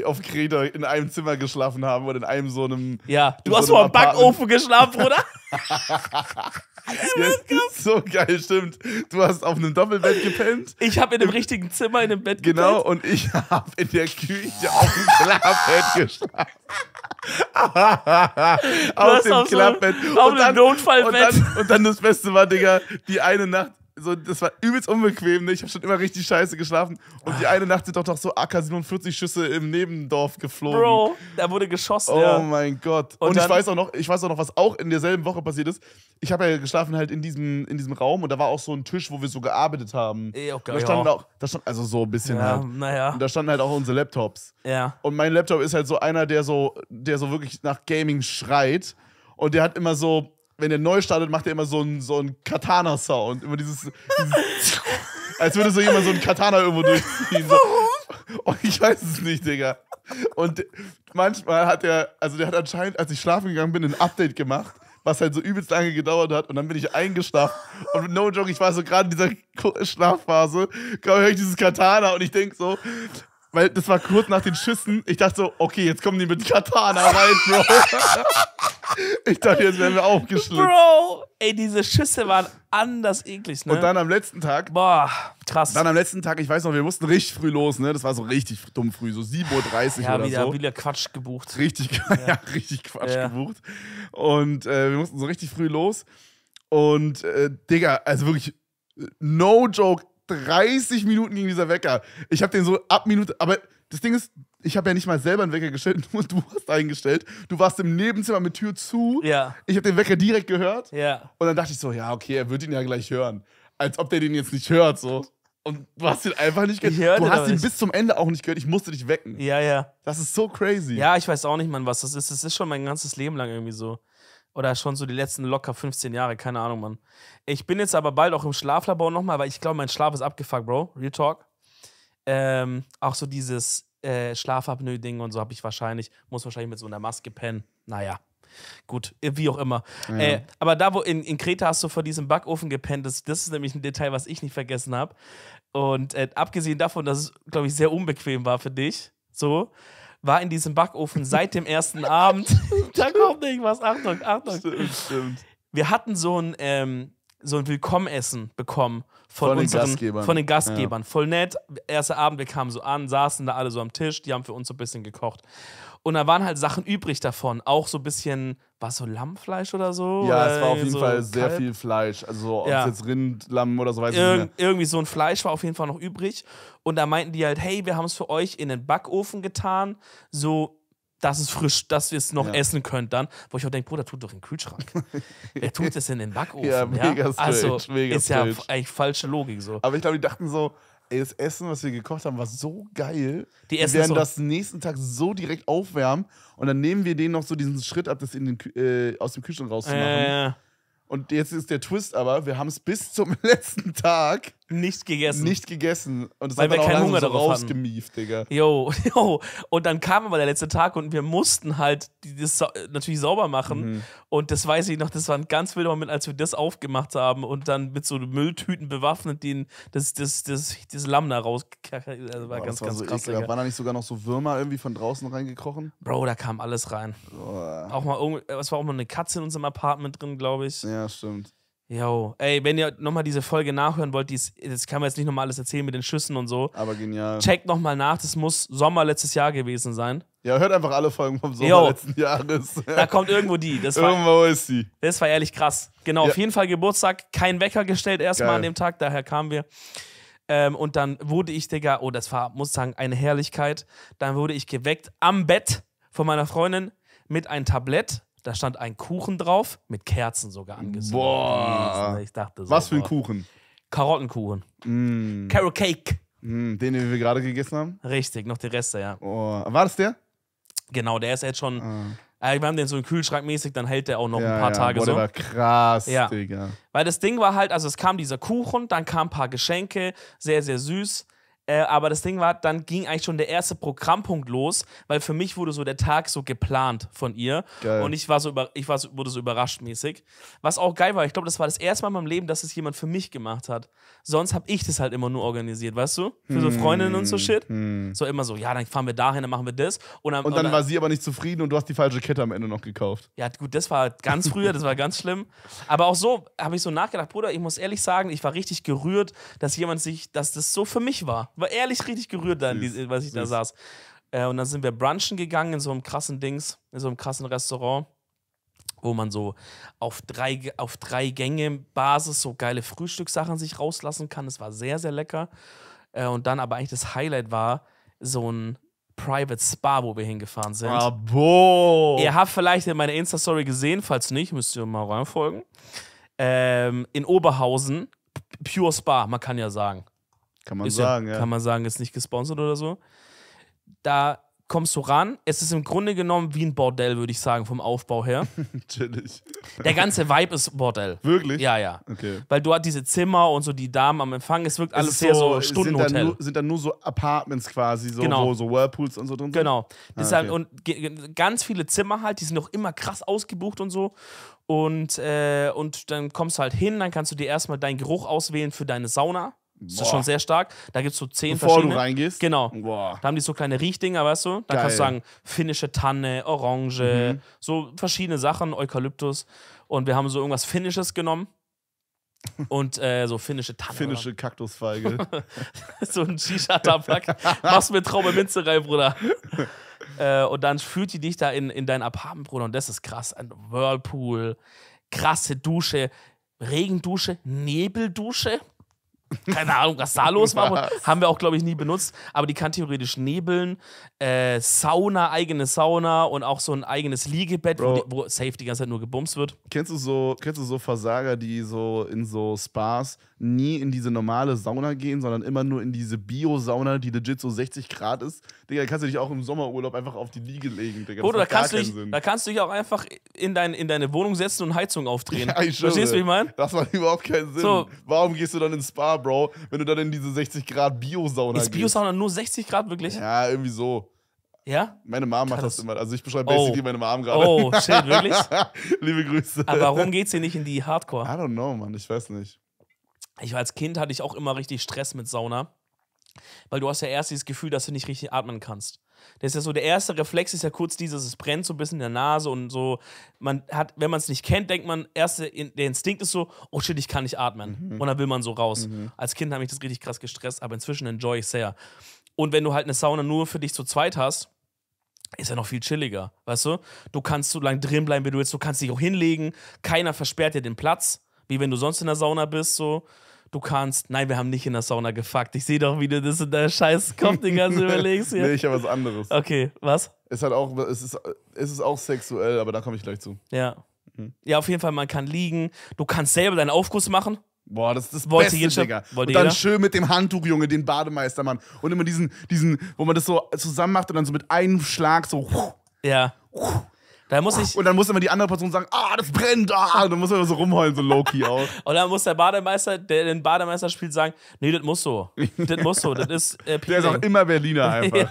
auf Kreta in einem Zimmer geschlafen haben und in einem so einem. Ja, du hast so mal im Backofen geschlafen, oder? ja, so geil, stimmt. Du hast auf einem Doppelbett gepennt. Ich habe in dem richtigen Zimmer in dem Bett genau, gepennt. Genau, und ich habe in der Küche auf dem Klappbett geschlafen. auf dem Klappbett. auf dem Notfallbett. Und dann, und dann das Beste war, Digga, die eine Nacht so, das war übelst unbequem, ne? Ich habe schon immer richtig scheiße geschlafen. Und die ah. eine Nacht sind doch noch so AK-47 Schüsse im Nebendorf geflogen. Bro, da wurde geschossen, Oh ja. mein Gott. Und, und ich weiß auch noch, ich weiß auch noch, was auch in derselben Woche passiert ist. Ich habe ja geschlafen halt in diesem, in diesem Raum und da war auch so ein Tisch, wo wir so gearbeitet haben. Eh, okay, da standen ja. auch, da stand, also so ein bisschen ja, halt. Naja. Und da standen halt auch unsere Laptops. Ja. Und mein Laptop ist halt so einer, der so, der so wirklich nach Gaming schreit. Und der hat immer so, wenn er neu startet, macht er immer so einen so Katana-Sound. Immer dieses. dieses als würde so jemand so einen Katana irgendwo durchziehen. So. Und ich weiß es nicht, Digga. Und manchmal hat er, also der hat anscheinend, als ich schlafen gegangen bin, ein Update gemacht, was halt so übelst lange gedauert hat. Und dann bin ich eingeschlafen. Und no joke, ich war so gerade in dieser Schlafphase, glaube ich, dieses Katana und ich denke so, weil das war kurz nach den Schüssen. Ich dachte so, okay, jetzt kommen die mit Katana rein, Bro. ich dachte, jetzt werden wir aufgeschlitzt. Bro, ey, diese Schüsse waren anders eklig, ne? Und dann am letzten Tag. Boah, krass. Dann am letzten Tag, ich weiß noch, wir mussten richtig früh los, ne? Das war so richtig dumm früh, so 7.30 Uhr ja, oder wieder, so. wieder Quatsch gebucht. Richtig, ja, ja richtig Quatsch ja. gebucht. Und äh, wir mussten so richtig früh los. Und, äh, Digga, also wirklich, äh, no joke, 30 Minuten gegen dieser Wecker. Ich habe den so ab Minute, aber das Ding ist, ich habe ja nicht mal selber einen Wecker gestellt, nur du hast eingestellt. Du warst im Nebenzimmer mit Tür zu. Ja. Ich habe den Wecker direkt gehört. Ja. Und dann dachte ich so, ja, okay, er wird ihn ja gleich hören. Als ob der den jetzt nicht hört, so. Und du hast ihn einfach nicht gehört. Du hast ihn bis zum Ende auch nicht gehört. Ich musste dich wecken. Ja, ja. Das ist so crazy. Ja, ich weiß auch nicht, Mann, was das ist. Das ist schon mein ganzes Leben lang irgendwie so. Oder schon so die letzten locker 15 Jahre, keine Ahnung, Mann. Ich bin jetzt aber bald auch im Schlaflabor nochmal, weil ich glaube, mein Schlaf ist abgefuckt, Bro. Real Talk. Ähm, auch so dieses äh, Schlafapnoe-Ding und so habe ich wahrscheinlich, muss wahrscheinlich mit so einer Maske pennen. Naja, gut, wie auch immer. Ja. Äh, aber da, wo in, in Kreta hast du vor diesem Backofen gepennt, das, das ist nämlich ein Detail, was ich nicht vergessen habe. Und äh, abgesehen davon, dass es, glaube ich, sehr unbequem war für dich, so, war in diesem Backofen seit dem ersten Abend. da kommt irgendwas. Achtung, Achtung. Stimmt, stimmt. Wir hatten so ein, ähm, so ein Willkommenessen bekommen von, von unseren, den Gastgebern. Von den Gastgebern. Ja. Voll nett. Erster Abend, wir kamen so an, saßen da alle so am Tisch, die haben für uns so ein bisschen gekocht. Und da waren halt Sachen übrig davon. Auch so ein bisschen, war es so Lammfleisch oder so? Ja, es war auf äh, jeden so Fall sehr Kalb. viel Fleisch. Also, ob es jetzt Rind, Lamm oder so, weiß Irg ich nicht. Irgendwie so ein Fleisch war auf jeden Fall noch übrig. Und da meinten die halt, hey, wir haben es für euch in den Backofen getan. So, Dass es frisch, dass ihr es noch ja. essen könnt dann. Wo ich auch denke, Bruder, tut doch in den Kühlschrank. Wer tut das in den Backofen? Ja, mega also, ja? Strange, mega ist strange. ja eigentlich falsche Logik so. Aber ich glaube, die dachten so, ey, das Essen, was wir gekocht haben, war so geil. Die essen wir werden das, nächsten Tag so direkt aufwärmen und dann nehmen wir den noch so diesen Schritt ab, das in den, äh, aus dem Kühlschrank rauszumachen. Ja, und jetzt ist der Twist aber, wir haben es bis zum letzten Tag nicht gegessen. Nicht gegessen. Und das Weil wir keinen Hunger so darauf rausgemieft, Digga. Jo, jo. Und dann kam aber der letzte Tag und wir mussten halt das äh, natürlich sauber machen. Mhm. Und das weiß ich noch, das war ein ganz wilder Moment, als wir das aufgemacht haben und dann mit so Mülltüten bewaffnet den, das, das, das, das Lamm da rausgekackert. Also war Boah, ganz, war ganz so krass. Ekelhaft. Waren da nicht sogar noch so Würmer irgendwie von draußen reingekrochen? Bro, da kam alles rein. Boah. Auch mal, äh, es war auch mal eine Katze in unserem Apartment drin, glaube ich. Ja. Ja, stimmt. Jo, ey, wenn ihr nochmal diese Folge nachhören wollt, die ist, das kann man jetzt nicht nochmal alles erzählen mit den Schüssen und so. Aber genial. Checkt nochmal nach, das muss Sommer letztes Jahr gewesen sein. Ja, hört einfach alle Folgen vom Sommer Yo, letzten Jahres. Da kommt irgendwo die. Das war, irgendwo ist die. Das war ehrlich krass. Genau, ja. auf jeden Fall Geburtstag, kein Wecker gestellt erstmal Geil. an dem Tag, daher kamen wir. Ähm, und dann wurde ich, Digga, oh, das war, muss ich sagen, eine Herrlichkeit. Dann wurde ich geweckt am Bett von meiner Freundin mit einem Tablett da stand ein Kuchen drauf, mit Kerzen sogar angesetzt. Boah. Ne? Ich dachte so, Was für ein boah. Kuchen? Karottenkuchen. Mm. Carrot Cake. Mm, den, den wir gerade gegessen haben? Richtig, noch die Reste, ja. Oh. War das der? Genau, der ist jetzt schon. Ah. Äh, wir haben den so im Kühlschrank mäßig, dann hält der auch noch ja, ein paar ja. Tage Boah, so. Der war krass, ja. Digga. Weil das Ding war halt, also es kam dieser Kuchen, dann kamen ein paar Geschenke, sehr, sehr süß. Äh, aber das Ding war, dann ging eigentlich schon der erste Programmpunkt los, weil für mich wurde so der Tag so geplant von ihr. Geil. Und ich war so über, ich war so, wurde so überrascht mäßig. Was auch geil war, ich glaube, das war das erste Mal in meinem Leben, dass es jemand für mich gemacht hat. Sonst habe ich das halt immer nur organisiert, weißt du? Für so hm, Freundinnen und so Shit. Hm. So immer so, ja, dann fahren wir dahin, dann machen wir das. Und dann, und dann und, war sie aber nicht zufrieden und du hast die falsche Kette am Ende noch gekauft. Ja, gut, das war ganz früher, das war ganz schlimm. Aber auch so habe ich so nachgedacht, Bruder, ich muss ehrlich sagen, ich war richtig gerührt, dass jemand sich, dass das so für mich war war ehrlich richtig gerührt dann, süß, was ich süß. da saß. Äh, und dann sind wir brunchen gegangen in so einem krassen Dings, in so einem krassen Restaurant, wo man so auf drei, auf drei Gänge Basis so geile Frühstückssachen sich rauslassen kann. Es war sehr, sehr lecker. Äh, und dann aber eigentlich das Highlight war so ein Private Spa, wo wir hingefahren sind. Abo. Ah, ihr habt vielleicht in meiner Insta-Story gesehen, falls nicht, müsst ihr mal reinfolgen. Ähm, in Oberhausen, Pure Spa, man kann ja sagen. Kann man ist sagen, ja, ja. Kann man sagen, ist nicht gesponsert oder so. Da kommst du ran. Es ist im Grunde genommen wie ein Bordell, würde ich sagen, vom Aufbau her. Natürlich. Der ganze Vibe ist Bordell. Wirklich? Ja, ja. Okay. Weil du hast diese Zimmer und so die Damen am Empfang. Es wirkt alles es sehr so, so Stundenhotel. Sind dann, nur, sind dann nur so Apartments quasi, so, genau. wo so Whirlpools und so drin sind? Genau. Ah, das ah, okay. und ganz viele Zimmer halt, die sind auch immer krass ausgebucht und so. Und, äh, und dann kommst du halt hin, dann kannst du dir erstmal deinen Geruch auswählen für deine Sauna. Das ist schon sehr stark. Da gibt es so zehn Bevor verschiedene. Bevor du reingehst? Genau. Boah. Da haben die so kleine Riechdinger, weißt du? Da Geil. kannst du sagen, finnische Tanne, Orange, mhm. so verschiedene Sachen, Eukalyptus. Und wir haben so irgendwas Finnisches genommen. Und äh, so finnische Tanne. Finnische Kaktusfeige. so ein Shisha-Tabak. Machst mit Traube Minze rein, Bruder. äh, und dann führt die dich da in, in dein Apartment, Bruder. Und das ist krass. Ein Whirlpool, krasse Dusche, Regendusche, Nebeldusche. Keine Ahnung, was da los war. Was? Haben wir auch, glaube ich, nie benutzt. Aber die kann theoretisch nebeln. Äh, Sauna, eigene Sauna und auch so ein eigenes Liegebett, wo, die, wo safe die ganze Zeit nur gebumst wird. Kennst du, so, kennst du so Versager, die so in so Spas nie in diese normale Sauna gehen, sondern immer nur in diese Bio-Sauna, die legit so 60 Grad ist? Digga, da kannst du dich auch im Sommerurlaub einfach auf die Liege legen, Digga. Oder da kannst, du dich, da kannst du dich auch einfach in, dein, in deine Wohnung setzen und Heizung aufdrehen. Ja, Verstehst du, wie ich meine? Das macht überhaupt keinen Sinn. So. Warum gehst du dann ins Spa, Bro, wenn du dann in diese 60 Grad Bio-Sauna gehst. Ist Bio-Sauna nur 60 Grad wirklich? Ja, irgendwie so. Ja? Meine Mom macht das, das immer. Also ich beschreibe oh. basically meine Mom gerade. Oh, shit, wirklich? Liebe Grüße. Aber warum geht's hier nicht in die Hardcore? I don't know, Mann, ich weiß nicht. Ich als Kind hatte ich auch immer richtig Stress mit Sauna. Weil du hast ja erst dieses Gefühl, dass du nicht richtig atmen kannst. Das ist ja so, der erste Reflex ist ja kurz dieses, es brennt so ein bisschen in der Nase und so. Man hat, wenn man es nicht kennt, denkt man, erste, der Instinkt ist so, oh shit, ich kann nicht atmen. Mhm. Und dann will man so raus. Mhm. Als Kind habe ich das richtig krass gestresst, aber inzwischen enjoy ich es sehr. Und wenn du halt eine Sauna nur für dich zu zweit hast, ist ja noch viel chilliger, weißt du? Du kannst so lange drin bleiben, wie du willst, du kannst dich auch hinlegen, keiner versperrt dir den Platz, wie wenn du sonst in der Sauna bist, so du kannst, nein, wir haben nicht in der Sauna gefuckt. Ich sehe doch, wie du das in deinem scheiß Kopf den ganzen überlegst hier. nee, ich habe was anderes. Okay, was? Es hat auch, es ist, es ist auch sexuell, aber da komme ich gleich zu. Ja. Mhm. Ja, auf jeden Fall, man kann liegen. Du kannst selber deinen Aufguss machen. Boah, das ist das Wollte Beste, jetzt, Digga. und dann jeder? schön mit dem Handtuch, Junge, den Bademeistermann. Und immer diesen, diesen, wo man das so zusammen macht und dann so mit einem Schlag so. Ja. Da muss ich und dann muss immer die andere Person sagen, ah, das brennt, ah, und dann muss man so rumheulen, so low-key auch. und dann muss der Bademeister, der den Bademeister spielt, sagen, nee, das muss so, das muss so, das ist äh, Der ist auch immer Berliner einfach.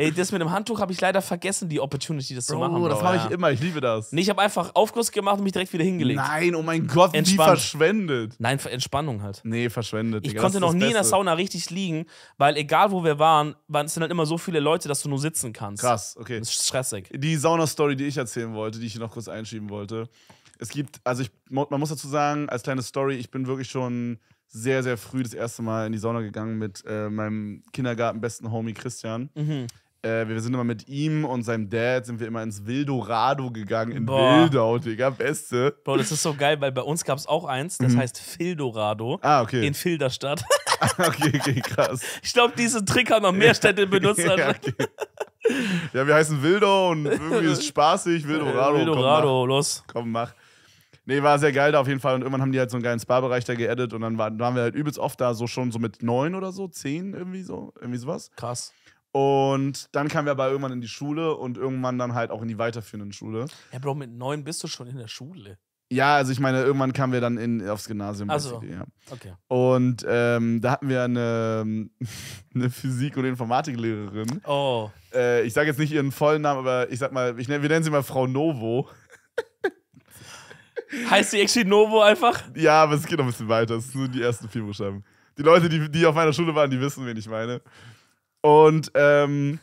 Ey, das mit dem Handtuch habe ich leider vergessen, die Opportunity, das Bro, zu machen. Bro, das mache ich ja. immer, ich liebe das. Nee, ich habe einfach Aufguss gemacht und mich direkt wieder hingelegt. Nein, oh mein Gott, wie verschwendet. Nein, Entspannung halt. Nee, verschwendet. Ich Digga, konnte noch nie Beste. in der Sauna richtig liegen, weil egal wo wir waren, waren es sind halt immer so viele Leute, dass du nur sitzen kannst. Krass, okay. Das ist stressig. Die Sauna-Story, die ich erzählen wollte, die ich noch kurz einschieben wollte. Es gibt, also ich, man muss dazu sagen, als kleine Story, ich bin wirklich schon sehr, sehr früh das erste Mal in die Sauna gegangen mit äh, meinem Kindergartenbesten Homie Christian. Mhm äh, wir sind immer mit ihm und seinem Dad sind wir immer ins Wildorado gegangen, in Boah. Wildau, Digga, beste. Bro, das ist so geil, weil bei uns gab es auch eins, das mhm. heißt Fildorado. Ah, okay. In Filderstadt. okay, okay, krass. Ich glaube, diesen Trick haben noch mehr Städte benutzt. ja, okay. ja, wir heißen Wildau und irgendwie ist es spaßig, Wildorado. Wildorado, komm, los. Komm, mach. Nee, war sehr geil da auf jeden Fall. Und irgendwann haben die halt so einen geilen Spa-Bereich da geedit und dann waren, waren wir halt übelst oft da, so schon so mit neun oder so, zehn irgendwie so, irgendwie sowas. Krass. Und dann kamen wir aber irgendwann in die Schule und irgendwann dann halt auch in die weiterführenden Schule. Ja, Bro, mit neun bist du schon in der Schule. Ja, also ich meine, irgendwann kamen wir dann in, aufs Gymnasium. Also, ja. okay. Und ähm, da hatten wir eine, eine Physik- und Informatiklehrerin. Oh. Äh, ich sage jetzt nicht ihren vollen Namen, aber ich sag mal, ich wir nennen sie mal Frau Novo. heißt sie actually Novo einfach? Ja, aber es geht noch ein bisschen weiter. Es sind nur die ersten vier Buchstaben. Die Leute, die, die auf meiner Schule waren, die wissen, wen ich meine. Und ähm,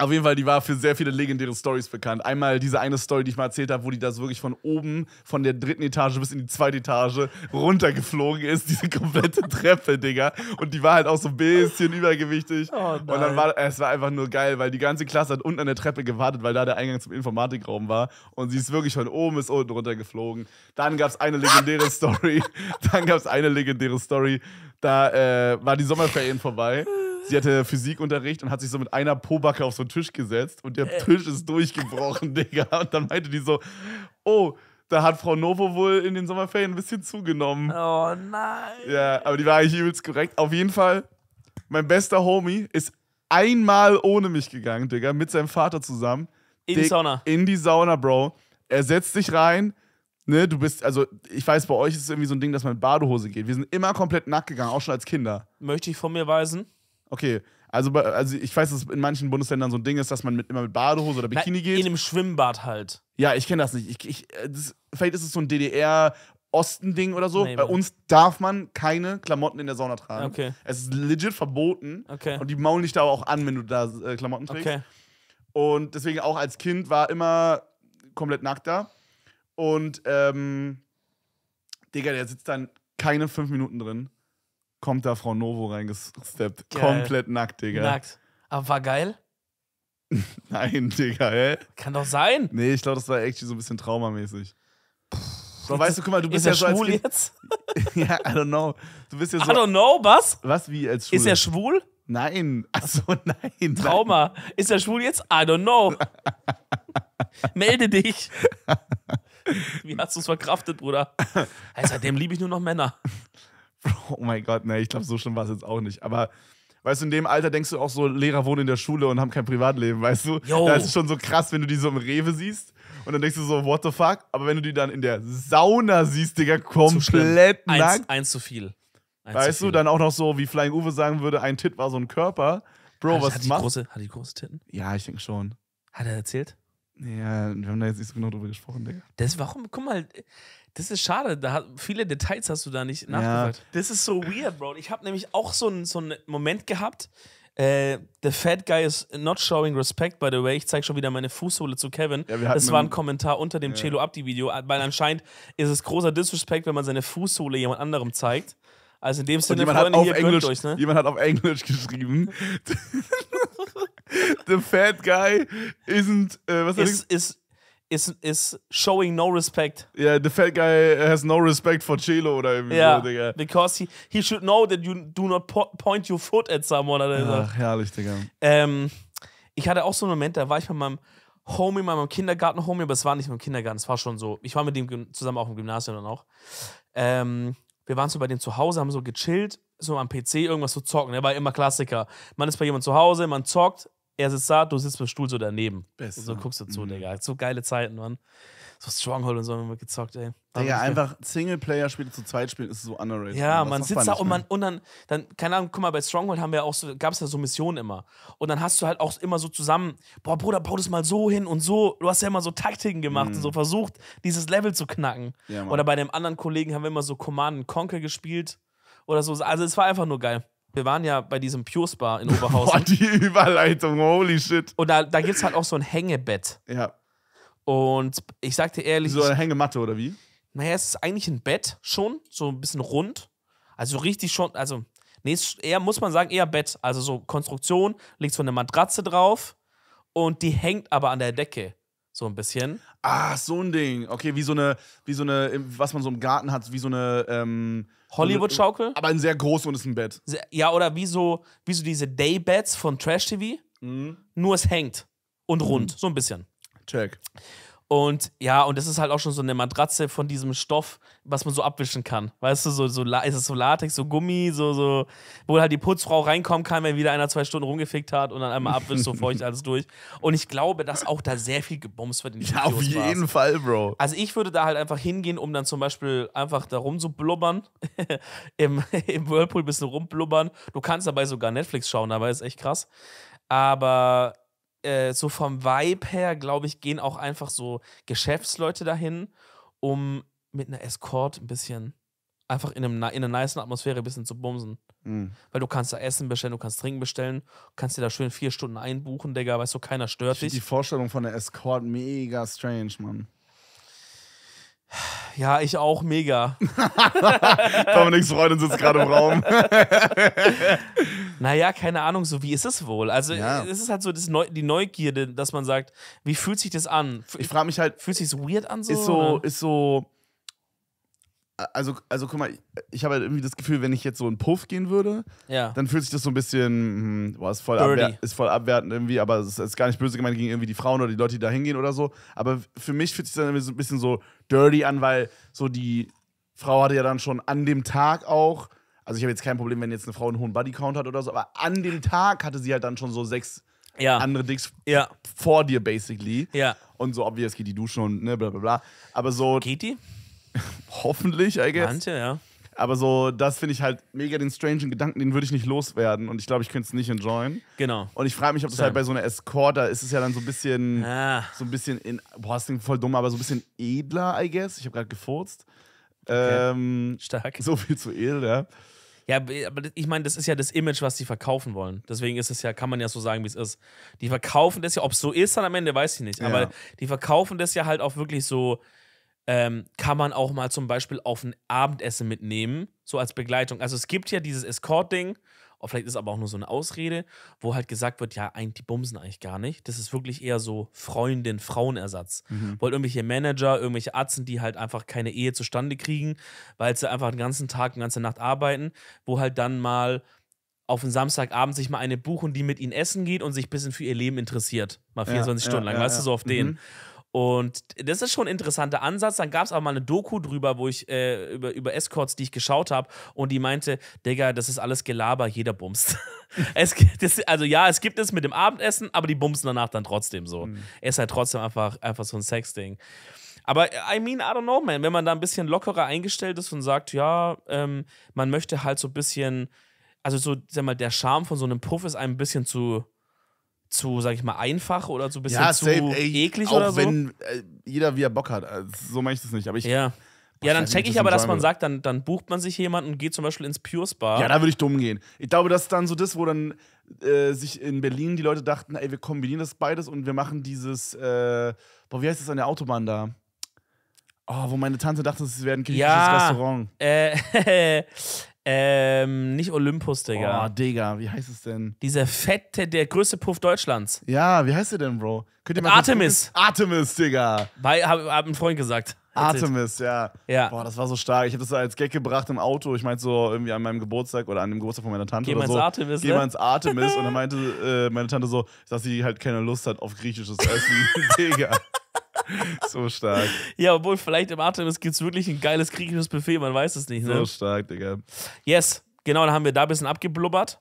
auf jeden Fall, die war für sehr viele legendäre Stories bekannt. Einmal diese eine Story, die ich mal erzählt habe, wo die das wirklich von oben, von der dritten Etage bis in die zweite Etage runtergeflogen ist, diese komplette Treppe, Digga. Und die war halt auch so ein bisschen übergewichtig. Oh und dann war es war einfach nur geil, weil die ganze Klasse hat unten an der Treppe gewartet, weil da der Eingang zum Informatikraum war. Und sie ist wirklich von oben bis unten runtergeflogen. Dann gab es eine legendäre Story. Dann gab es eine legendäre Story. Da äh, war die Sommerferien vorbei sie hatte Physikunterricht und hat sich so mit einer Pobacke auf so einen Tisch gesetzt und der äh. Tisch ist durchgebrochen, Digga. Und dann meinte die so, oh, da hat Frau Novo wohl in den Sommerferien ein bisschen zugenommen. Oh nein. Ja, aber die war eigentlich übelst korrekt. Auf jeden Fall, mein bester Homie ist einmal ohne mich gegangen, Digga, mit seinem Vater zusammen. In die Sauna. In die Sauna, Bro. Er setzt sich rein. Ne, du bist, also ich weiß, bei euch ist es irgendwie so ein Ding, dass man in Badehose geht. Wir sind immer komplett nackt gegangen, auch schon als Kinder. Möchte ich von mir weisen? Okay, also, also ich weiß, dass in manchen Bundesländern so ein Ding ist, dass man mit, immer mit Badehose oder Bikini Na, geht. In einem Schwimmbad halt. Ja, ich kenne das nicht. Ich, ich, äh, das, vielleicht ist es so ein DDR- Osten-Ding oder so. Nee, Bei uns darf man keine Klamotten in der Sauna tragen. Okay. Es ist legit verboten. Okay. Und die maulen dich da auch an, wenn du da äh, Klamotten trägst. Okay. Und deswegen auch als Kind war immer komplett nackt da. Und ähm, Digga, der sitzt dann keine fünf Minuten drin kommt da Frau Novo reingesteppt. Geil. Komplett nackt, Digga. Nackt. Aber war geil? Nein, Digga, hä? Kann doch sein. Nee, ich glaube, das war echt so ein bisschen traumamäßig. So, weißt du, guck mal, du bist ist ja er so schwul als kind, jetzt? ja, I don't know. Du bist ja so I don't know, was? Was wie als schwul? Ist er schwul? Nein. Achso, nein. Trauma. Nein. Ist er schwul jetzt? I don't know. Melde dich. Wie hast du es verkraftet, Bruder? Also, seitdem liebe ich nur noch Männer. oh mein Gott, nee, ich glaube, so schlimm war es jetzt auch nicht. Aber weißt du, in dem Alter denkst du auch so, Lehrer wohnen in der Schule und haben kein Privatleben, weißt du? Yo. Da ist es schon so krass, wenn du die so im Rewe siehst und dann denkst du so, what the fuck? Aber wenn du die dann in der Sauna siehst, Digga, komplett nackt. Eins, eins zu viel. Eins weißt zu viel. du, dann auch noch so, wie Flying Uwe sagen würde, ein Tit war so ein Körper. Bro, hat, was hat die macht? Große, hat die große Titten? Ja, ich denke schon. Hat er erzählt? Ja, wir haben da jetzt nicht so genau drüber gesprochen, Digga. Das, warum, guck mal, das ist schade, da hat, viele Details hast du da nicht nachgefragt. Ja. Das ist so weird, Bro. Ich habe nämlich auch so einen so Moment gehabt. Äh, the fat guy is not showing respect, by the way. Ich zeige schon wieder meine Fußsohle zu Kevin. Ja, das war ein Kommentar unter dem ja. Celo Abdi-Video, weil anscheinend ist es großer Disrespect, wenn man seine Fußsohle jemand anderem zeigt. Also in dem Sinne, jemand Freunde, hat, auf Englisch, durch, ne? jemand hat auf Englisch geschrieben. the fat guy isn't, äh, was ist, ist ist, ist showing no respect. Yeah, the fat guy has no respect for Chelo oder irgendwie yeah, so, Digga. Because he, he should know that you do not po point your foot at someone. Oder so. Ach, herrlich, Digga. Ähm, ich hatte auch so einen Moment, da war ich mit meinem Homie, meinem Kindergarten-Homie, aber es war nicht mit dem Kindergarten, es war schon so. Ich war mit dem zusammen auch im Gymnasium dann auch. Ähm, wir waren so bei dem zu Hause, haben so gechillt, so am PC irgendwas zu zocken. Der ne, war immer Klassiker. Man ist bei jemandem zu Hause, man zockt, er sitzt da, du sitzt beim Stuhl so daneben. Best, und so guckst du zu, mhm. Digga. So geile Zeiten, Mann. So Stronghold und so haben wir gezockt, ey. Digga, einfach Singleplayer-Spiele zu zweit spielen ist so underrated. Ja, man sitzt da und man und dann, dann, keine Ahnung, guck mal, bei Stronghold haben wir auch so, gab es ja so Missionen immer. Und dann hast du halt auch immer so zusammen, boah, Bruder, bau das mal so hin und so. Du hast ja immer so Taktiken gemacht mhm. und so mhm. versucht, dieses Level zu knacken. Ja, Oder bei dem anderen Kollegen haben wir immer so Command Conquer gespielt. Oder so. Also es war einfach nur geil wir waren ja bei diesem Pure Spa in Oberhausen. Boah, die Überleitung, holy shit. Und da, da gibt es halt auch so ein Hängebett. Ja. Und ich sagte ehrlich. So eine Hängematte oder wie? Naja, es ist eigentlich ein Bett schon, so ein bisschen rund. Also richtig schon, also, nee, eher, muss man sagen, eher Bett. Also so Konstruktion, legst so eine Matratze drauf und die hängt aber an der Decke. So ein bisschen. Ah, so ein Ding. Okay, wie so eine, wie so eine, was man so im Garten hat, wie so eine ähm, Hollywood-Schaukel. Aber ein sehr groß und ist ein Bett. Ja, oder wie so, wie so diese Daybeds von Trash TV. Mhm. Nur es hängt und rund. Mhm. So ein bisschen. Check. Und ja, und das ist halt auch schon so eine Matratze von diesem Stoff, was man so abwischen kann. Weißt du, so, so ist es so Latex, so Gummi, so, so, wo halt die Putzfrau reinkommen kann, wenn wieder einer zwei Stunden rumgefickt hat und dann einmal abwischt, so feucht alles durch. Und ich glaube, dass auch da sehr viel gebomst wird in den Ja, Videos auf jeden war's. Fall, Bro. Also ich würde da halt einfach hingehen, um dann zum Beispiel einfach da rum zu blubbern, im, im Whirlpool ein bisschen rumblubbern. Du kannst dabei sogar Netflix schauen, dabei ist echt krass. Aber äh, so vom Vibe her, glaube ich, gehen auch einfach so Geschäftsleute dahin, um mit einer Escort ein bisschen einfach in, einem, in einer niceen Atmosphäre ein bisschen zu bumsen. Mhm. Weil du kannst da Essen bestellen, du kannst Trinken bestellen, kannst dir da schön vier Stunden einbuchen, Digga, weißt du, keiner stört ich dich. Die Vorstellung von der Escort mega strange, Mann. Ja, ich auch mega. Dominiks Freundin sitzt gerade im Raum. naja, keine Ahnung, so wie ist es wohl? Also ja. Äh, es ist halt so das Neu die Neugierde, dass man sagt, wie fühlt sich das an? F ich frage mich halt, fühlt sich so weird an so? Ist so, ist so. Also, also guck mal, ich habe halt irgendwie das Gefühl, wenn ich jetzt so in Puff gehen würde, ja. dann fühlt sich das so ein bisschen, hm, boah, ist voll, ist voll abwertend irgendwie, aber es ist gar nicht böse gemeint gegen irgendwie die Frauen oder die Leute, die da hingehen oder so. Aber für mich fühlt sich dann irgendwie so ein bisschen so dirty an, weil so die Frau hatte ja dann schon an dem Tag auch also ich habe jetzt kein Problem, wenn jetzt eine Frau einen hohen Bodycount hat oder so, aber an dem Tag hatte sie halt dann schon so sechs ja. andere Dicks ja. vor dir, basically. Ja. Und so, obvious geht die Dusche und ne, bla bla bla. Aber so. Geht die? hoffentlich, I guess. Manche, ja. Aber so, das finde ich halt mega den strangen Gedanken, den würde ich nicht loswerden. Und ich glaube, ich könnte es nicht enjoyen. Genau. Und ich frage mich, ob das halt Same. halt bei so einer Escort, da ist es ja dann so ein bisschen, ah. so ein bisschen in, boah, das klingt voll dumm, aber so ein bisschen edler, I guess. Ich habe gerade gefurzt. Okay. Ähm, Stark. So viel zu edel, ja. Ja, aber ich meine, das ist ja das Image, was sie verkaufen wollen. Deswegen ist es ja, kann man ja so sagen, wie es ist. Die verkaufen das ja, ob es so ist dann am Ende, weiß ich nicht. Aber ja. die verkaufen das ja halt auch wirklich so, ähm, kann man auch mal zum Beispiel auf ein Abendessen mitnehmen, so als Begleitung. Also es gibt ja dieses Escort-Ding oder vielleicht ist es aber auch nur so eine Ausrede, wo halt gesagt wird, ja, eigentlich die bumsen eigentlich gar nicht. Das ist wirklich eher so Freundin-Frauenersatz. Mhm. Wollt irgendwelche Manager, irgendwelche Atzen, die halt einfach keine Ehe zustande kriegen, weil sie einfach den ganzen Tag, die ganze Nacht arbeiten, wo halt dann mal auf den Samstagabend sich mal eine buchen, die mit ihnen essen geht und sich ein bisschen für ihr Leben interessiert. Mal 24 ja, Stunden ja, lang, ja, weißt du, so auf mhm. den. Und das ist schon ein interessanter Ansatz. Dann gab es auch mal eine Doku drüber, wo ich äh, über, über Escorts, die ich geschaut habe, und die meinte, Digga, das ist alles Gelaber, jeder bumst. es, das, also ja, es gibt es mit dem Abendessen, aber die bumsen danach dann trotzdem so. Mhm. Es ist halt trotzdem einfach, einfach so ein Sexding. Aber äh, I mean, I don't know, man. Wenn man da ein bisschen lockerer eingestellt ist und sagt, ja, ähm, man möchte halt so ein bisschen, also so, sag mal, der Charme von so einem Puff ist einem ein bisschen zu zu, sag ich mal, einfach oder so ein bisschen ja, zu ey, eklig oder so? Auch wenn äh, jeder wie er Bock hat. Also, so meine ich das nicht. Aber ich. Ja. Ja, dann check ich aber, dass man sagt, dann, dann bucht man sich jemanden und geht zum Beispiel ins Pure Spa. Ja, da würde ich dumm gehen. Ich glaube, das ist dann so das, wo dann äh, sich in Berlin die Leute dachten, ey, wir kombinieren das beides und wir machen dieses, äh, boah, wie heißt das an der Autobahn da? Oh, wo meine Tante dachte, es wäre ein griechisches ja, Restaurant. Äh, Ähm, nicht Olympus, Digga. Oh, Digga, wie heißt es denn? Dieser fette, der größte Puff Deutschlands. Ja, wie heißt der denn, Bro? Könnt ihr mal Artemis. Artemis, Digga. Bei, hab, hab ein Freund gesagt. Artemis, ja. ja. Boah, das war so stark. Ich habe das als Gag gebracht im Auto. Ich meinte so irgendwie an meinem Geburtstag oder an dem Geburtstag von meiner Tante. Geh mal ins so. Artemis. Geh ne? mal ins Artemis. und dann meinte äh, meine Tante so, dass sie halt keine Lust hat auf griechisches Essen. Digga. so stark. Ja, obwohl, vielleicht im Artemis gibt es wirklich ein geiles griechisches Buffet, man weiß es nicht. Ne? So stark, Digga. Yes, genau, dann haben wir da ein bisschen abgeblubbert.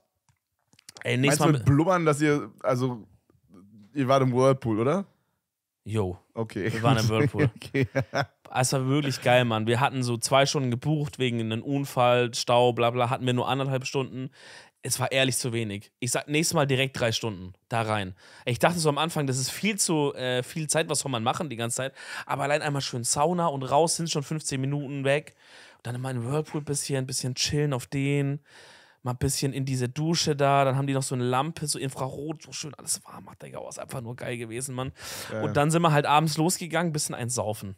Ey, nächstes Meinst Mal. Mit blubbern, dass ihr, also, ihr wart im Whirlpool, oder? Jo. Okay. Wir waren im Whirlpool. Okay. Ah, es war wirklich geil, Mann. Wir hatten so zwei Stunden gebucht wegen einem Unfall, Stau, bla bla. Hatten wir nur anderthalb Stunden es war ehrlich zu wenig. Ich sag nächstes Mal direkt drei Stunden da rein. Ich dachte so am Anfang, das ist viel zu äh, viel Zeit, was soll man machen die ganze Zeit. Aber allein einmal schön Sauna und raus sind schon 15 Minuten weg. Und dann immer in Whirlpool ein bisschen, ein bisschen chillen auf den. Mal ein bisschen in diese Dusche da. Dann haben die noch so eine Lampe, so Infrarot, so schön alles warm macht. Digga, oh, ist einfach nur geil gewesen, Mann. Ja. Und dann sind wir halt abends losgegangen, bisschen Saufen.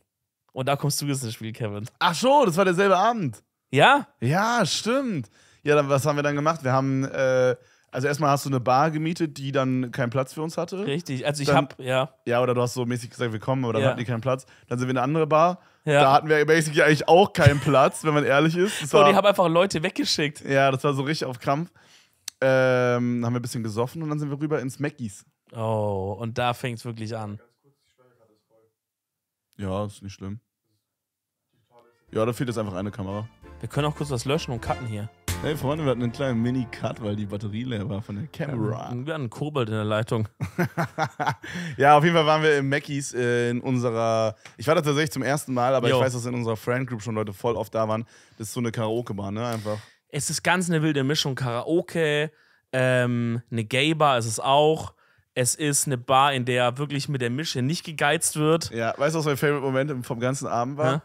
Und da kommst du jetzt ins Spiel, Kevin. Ach so, das war derselbe Abend. Ja? Ja, stimmt. Ja, dann, was haben wir dann gemacht? Wir haben, äh, also erstmal hast du eine Bar gemietet, die dann keinen Platz für uns hatte. Richtig, also ich dann, hab, ja. Ja, oder du hast so mäßig gesagt, wir kommen, oder ja. dann hatten die keinen Platz. Dann sind wir in eine andere Bar. Ja. Da hatten wir basically eigentlich auch keinen Platz, wenn man ehrlich ist. Das so, die haben einfach Leute weggeschickt. Ja, das war so richtig auf Krampf. Ähm, dann haben wir ein bisschen gesoffen und dann sind wir rüber ins Mackies. Oh, und da fängt's wirklich an. Ja, ist nicht schlimm. Ja, da fehlt jetzt einfach eine Kamera. Wir können auch kurz was löschen und cutten hier. Hey Freunde, wir hatten einen kleinen Mini-Cut, weil die Batterie leer war von der Camera. wir hatten Kobalt in der Leitung. ja, auf jeden Fall waren wir im Mackies äh, in unserer. Ich war da tatsächlich zum ersten Mal, aber jo. ich weiß, dass in unserer Friend Group schon Leute voll oft da waren. Das ist so eine Karaoke-Bar, ne? Einfach. Es ist ganz eine wilde Mischung. Karaoke, ähm, eine Gay-Bar ist es auch. Es ist eine Bar, in der wirklich mit der Mische nicht gegeizt wird. Ja, weißt du, was mein Favorite Moment vom ganzen Abend war? Ja?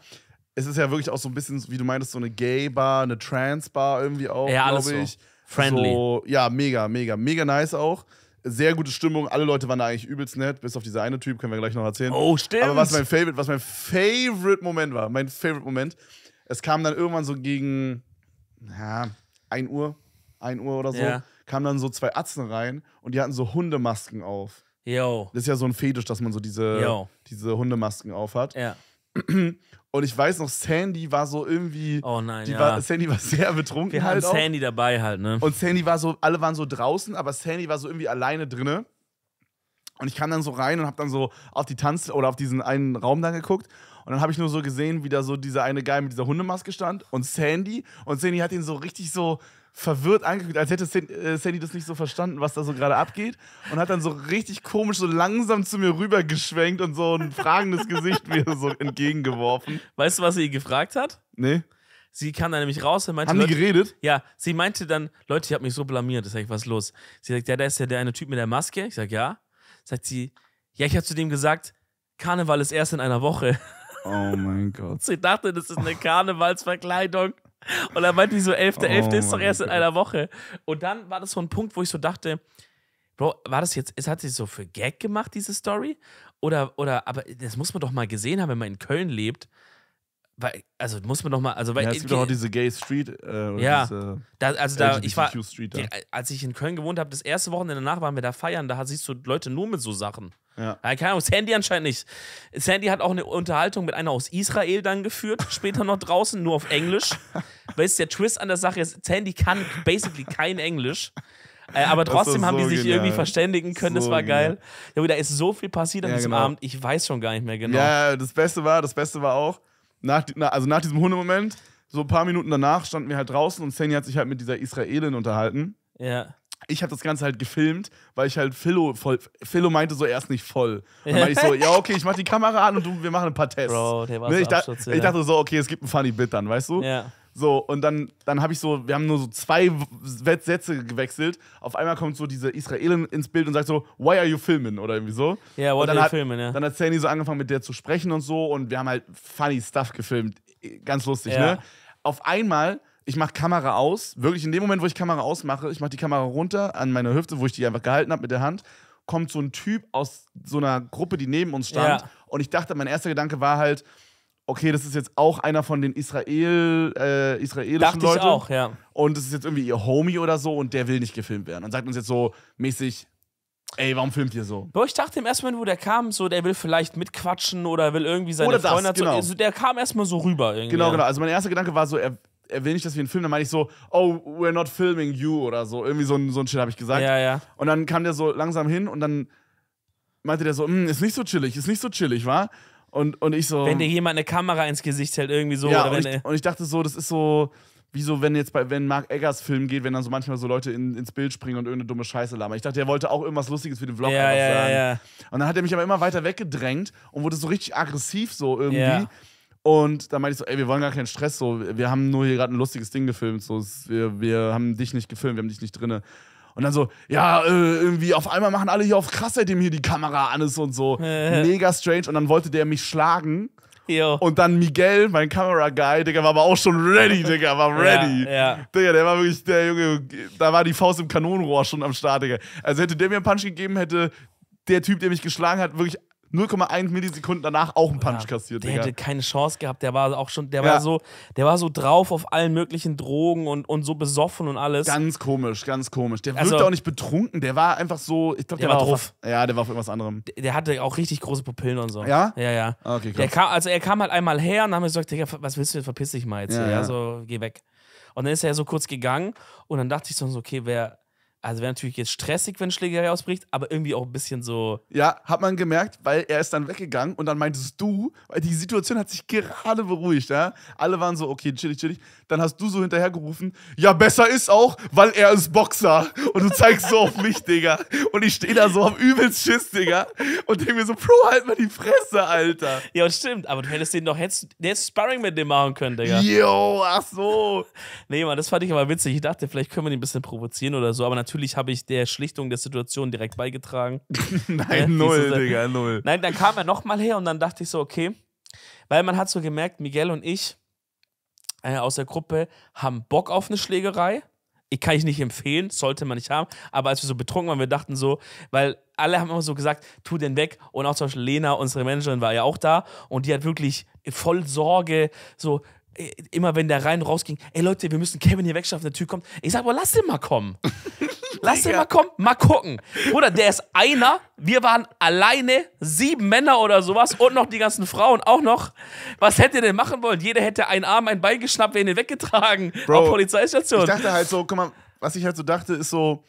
es ist ja wirklich auch so ein bisschen, wie du meintest, so eine Gay-Bar, eine Trans-Bar irgendwie auch, ja, glaube ich. So. Friendly. So, ja, mega, mega, mega nice auch. Sehr gute Stimmung, alle Leute waren da eigentlich übelst nett, bis auf dieser eine Typ, können wir gleich noch erzählen. Oh, stimmt. Aber was mein Favorite, was mein Favorite Moment war, mein Favorite Moment, es kam dann irgendwann so gegen ja, 1 Uhr, 1 Uhr oder so, yeah. kamen dann so zwei Atzen rein und die hatten so Hundemasken auf. Yo. Das ist ja so ein Fetisch, dass man so diese, diese Hundemasken auf hat. Ja. Und ich weiß noch, Sandy war so irgendwie. Oh nein, ja. War, Sandy war sehr betrunken. Wir halt auch. Sandy dabei halt, ne? Und Sandy war so, alle waren so draußen, aber Sandy war so irgendwie alleine drinnen. Und ich kam dann so rein und habe dann so auf die Tanz- oder auf diesen einen Raum da geguckt. Und dann habe ich nur so gesehen, wie da so dieser eine Guy mit dieser Hundemaske stand und Sandy. Und Sandy hat ihn so richtig so verwirrt angeguckt, als hätte äh, Sandy das nicht so verstanden, was da so gerade abgeht. Und hat dann so richtig komisch so langsam zu mir rübergeschwenkt und so ein fragendes Gesicht mir so entgegengeworfen. Weißt du, was sie gefragt hat? Nee. Sie kam dann nämlich raus und meinte. Haben die Leute, geredet? Ja, sie meinte dann, Leute, ich habe mich so blamiert. Ich sag, was ist los? Sie sagt, ja, da ist ja der eine Typ mit der Maske. Ich sag, ja. Sagt sie, ja, ich habe zu dem gesagt, Karneval ist erst in einer Woche. Oh mein Gott. Sie dachte, das ist eine Karnevalsverkleidung. Und dann meinte ich so, 11.11. 11. Oh ist doch erst Gott. in einer Woche. Und dann war das so ein Punkt, wo ich so dachte, Bro, war das jetzt, es hat sich so für Gag gemacht, diese Story? Oder, oder, aber das muss man doch mal gesehen haben, wenn man in Köln lebt. Weil, also muss man nochmal, mal, also weil ja, es gibt doch auch diese Gay Street. Äh, ja, diese, da, also da, ich war, Street, ja. als ich in Köln gewohnt habe, das erste Wochenende danach waren wir da feiern, da siehst du Leute nur mit so Sachen. Ja. Keine Ahnung, Sandy anscheinend nicht. Sandy hat auch eine Unterhaltung mit einer aus Israel dann geführt, später noch draußen, nur auf Englisch. weißt du, der Twist an der Sache ist, Sandy kann basically kein Englisch. Äh, aber trotzdem so haben die sich genial. irgendwie verständigen können, so das war geil. Genial. Ja, da ist so viel passiert an ja, diesem genau. Abend, ich weiß schon gar nicht mehr genau. Ja, das Beste war, das Beste war auch, nach, also nach diesem Hundemoment, so ein paar Minuten danach standen wir halt draußen und Sandy hat sich halt mit dieser Israelin unterhalten. Ja. Ich habe das Ganze halt gefilmt, weil ich halt Philo voll. Philo meinte so erst nicht voll. Dann meinte ich so, ja, okay, ich mach die Kamera an und du, wir machen ein paar Tests. Bro, der war ne, so ich, da, ich dachte so, okay, es gibt ein funny Bit dann, weißt du? Ja. So, und dann, dann habe ich so, wir haben nur so zwei Sätze gewechselt. Auf einmal kommt so diese Israelin ins Bild und sagt so, why are you filming? Oder irgendwie so. Ja, yeah, why are you filming, ja. Dann hat Sandy so angefangen, mit der zu sprechen und so. Und wir haben halt funny stuff gefilmt. Ganz lustig, ne? yeah. ne? Auf einmal ich mache Kamera aus, wirklich in dem Moment, wo ich Kamera ausmache, ich mache die Kamera runter an meine Hüfte, wo ich die einfach gehalten habe mit der Hand, kommt so ein Typ aus so einer Gruppe, die neben uns stand. Ja. Und ich dachte, mein erster Gedanke war halt, okay, das ist jetzt auch einer von den Israel, äh, israelischen Dachte Leuten. Ich auch, ja. Und das ist jetzt irgendwie ihr Homie oder so und der will nicht gefilmt werden. Und sagt uns jetzt so mäßig, Ey, warum filmt ihr so? Boah, ich dachte im ersten Moment, wo der kam, so, der will vielleicht mitquatschen oder will irgendwie seine das, Freunde. Genau. So, also, der kam erstmal so rüber irgendwie. Genau, genau. Also mein erster Gedanke war so, er, er will nicht, dass wir ihn filmen. Dann meinte ich so, oh, we're not filming you oder so. Irgendwie so ein, so ein Shit habe ich gesagt. Ja, ja. Und dann kam der so langsam hin und dann meinte der so, hm, ist nicht so chillig, ist nicht so chillig, war. Und, und ich so. Wenn dir jemand eine Kamera ins Gesicht hält, irgendwie so. Ja, und, ich, und ich dachte so, das ist so wie so, wenn jetzt bei, wenn Mark Eggers Film geht, wenn dann so manchmal so Leute in, ins Bild springen und irgendeine dumme Scheiße labern. Ich dachte, er wollte auch irgendwas Lustiges für den Vlog ja, ja, sagen. Ja, und dann hat er mich aber immer weiter weggedrängt und wurde so richtig aggressiv so irgendwie. Und dann meinte ich so, ey, wir wollen gar keinen Stress, so, wir haben nur hier gerade ein lustiges Ding gefilmt, so, wir, wir haben dich nicht gefilmt, wir haben dich nicht drinne. Und dann so, ja, äh, irgendwie auf einmal machen alle hier auf krass, seitdem hier die Kamera an ist und so. Mega strange. Und dann wollte der mich schlagen. Yo. Und dann Miguel, mein kamera Digga, war aber auch schon ready, Digga, war ready. Ja, ja. Digga, der war wirklich, der Junge, da war die Faust im Kanonenrohr schon am Start, Digga. Also hätte der mir einen Punch gegeben, hätte der Typ, der mich geschlagen hat, wirklich 0,1 Millisekunden danach auch einen Punch ja, kassiert. Der Digga. hätte keine Chance gehabt. Der war auch schon, der ja. war so, der war so drauf auf allen möglichen Drogen und, und so besoffen und alles. Ganz komisch, ganz komisch. Der also wirkte auch nicht betrunken. Der war einfach so, ich glaube, der, der, war drauf. ja, der war auf irgendwas anderem. Der, der, hatte auch richtig große Pupillen und so. Ja? Ja, ja. Okay, krass. Der kam, also er kam halt einmal her und dann haben wir gesagt, Digga, was willst du denn? Verpiss dich mal jetzt. Ja, ja. so, geh weg. Und dann ist er so kurz gegangen und dann dachte ich so, okay, wer, also wäre natürlich jetzt stressig, wenn Schlägerei ausbricht, aber irgendwie auch ein bisschen so. Ja, hat man gemerkt, weil er ist dann weggegangen und dann meintest du, weil die Situation hat sich gerade beruhigt, ja. Alle waren so, okay, chillig, chillig. Dann hast du so hinterhergerufen, ja, besser ist auch, weil er ist Boxer. Und du zeigst so auf mich, Digga. Und ich stehe da so am übelst Schiss, Digga. Und denke mir so, Pro, halt mal die Fresse, Alter. Ja, das stimmt, aber du hättest den doch, hättest, hättest Sparring mit dem machen können, Digga. Yo, ach so. Nee, Mann, das fand ich aber witzig. Ich dachte, vielleicht können wir den ein bisschen provozieren oder so, aber natürlich natürlich habe ich der Schlichtung der Situation direkt beigetragen. Nein, null, Digga, null. Nein, dann kam er nochmal her und dann dachte ich so, okay. Weil man hat so gemerkt, Miguel und ich äh, aus der Gruppe haben Bock auf eine Schlägerei. Ich kann ich nicht empfehlen, sollte man nicht haben. Aber als wir so betrunken waren, wir dachten so, weil alle haben immer so gesagt, tu den weg. Und auch zum Beispiel Lena, unsere Managerin, war ja auch da. Und die hat wirklich voll Sorge, so, äh, immer wenn der rein rausging, ey Leute, wir müssen Kevin hier wegschaffen, der Typ kommt. Ich sag, aber lass den mal kommen. Lass den mal kommen, mal gucken. Oder der ist einer. Wir waren alleine, sieben Männer oder sowas und noch die ganzen Frauen auch noch. Was hätte denn machen wollen? Jeder hätte einen Arm, ein Bein geschnappt, wäre ihn weggetragen. Bro, auf Polizeistation. Ich dachte halt so, guck mal, was ich halt so dachte, ist so,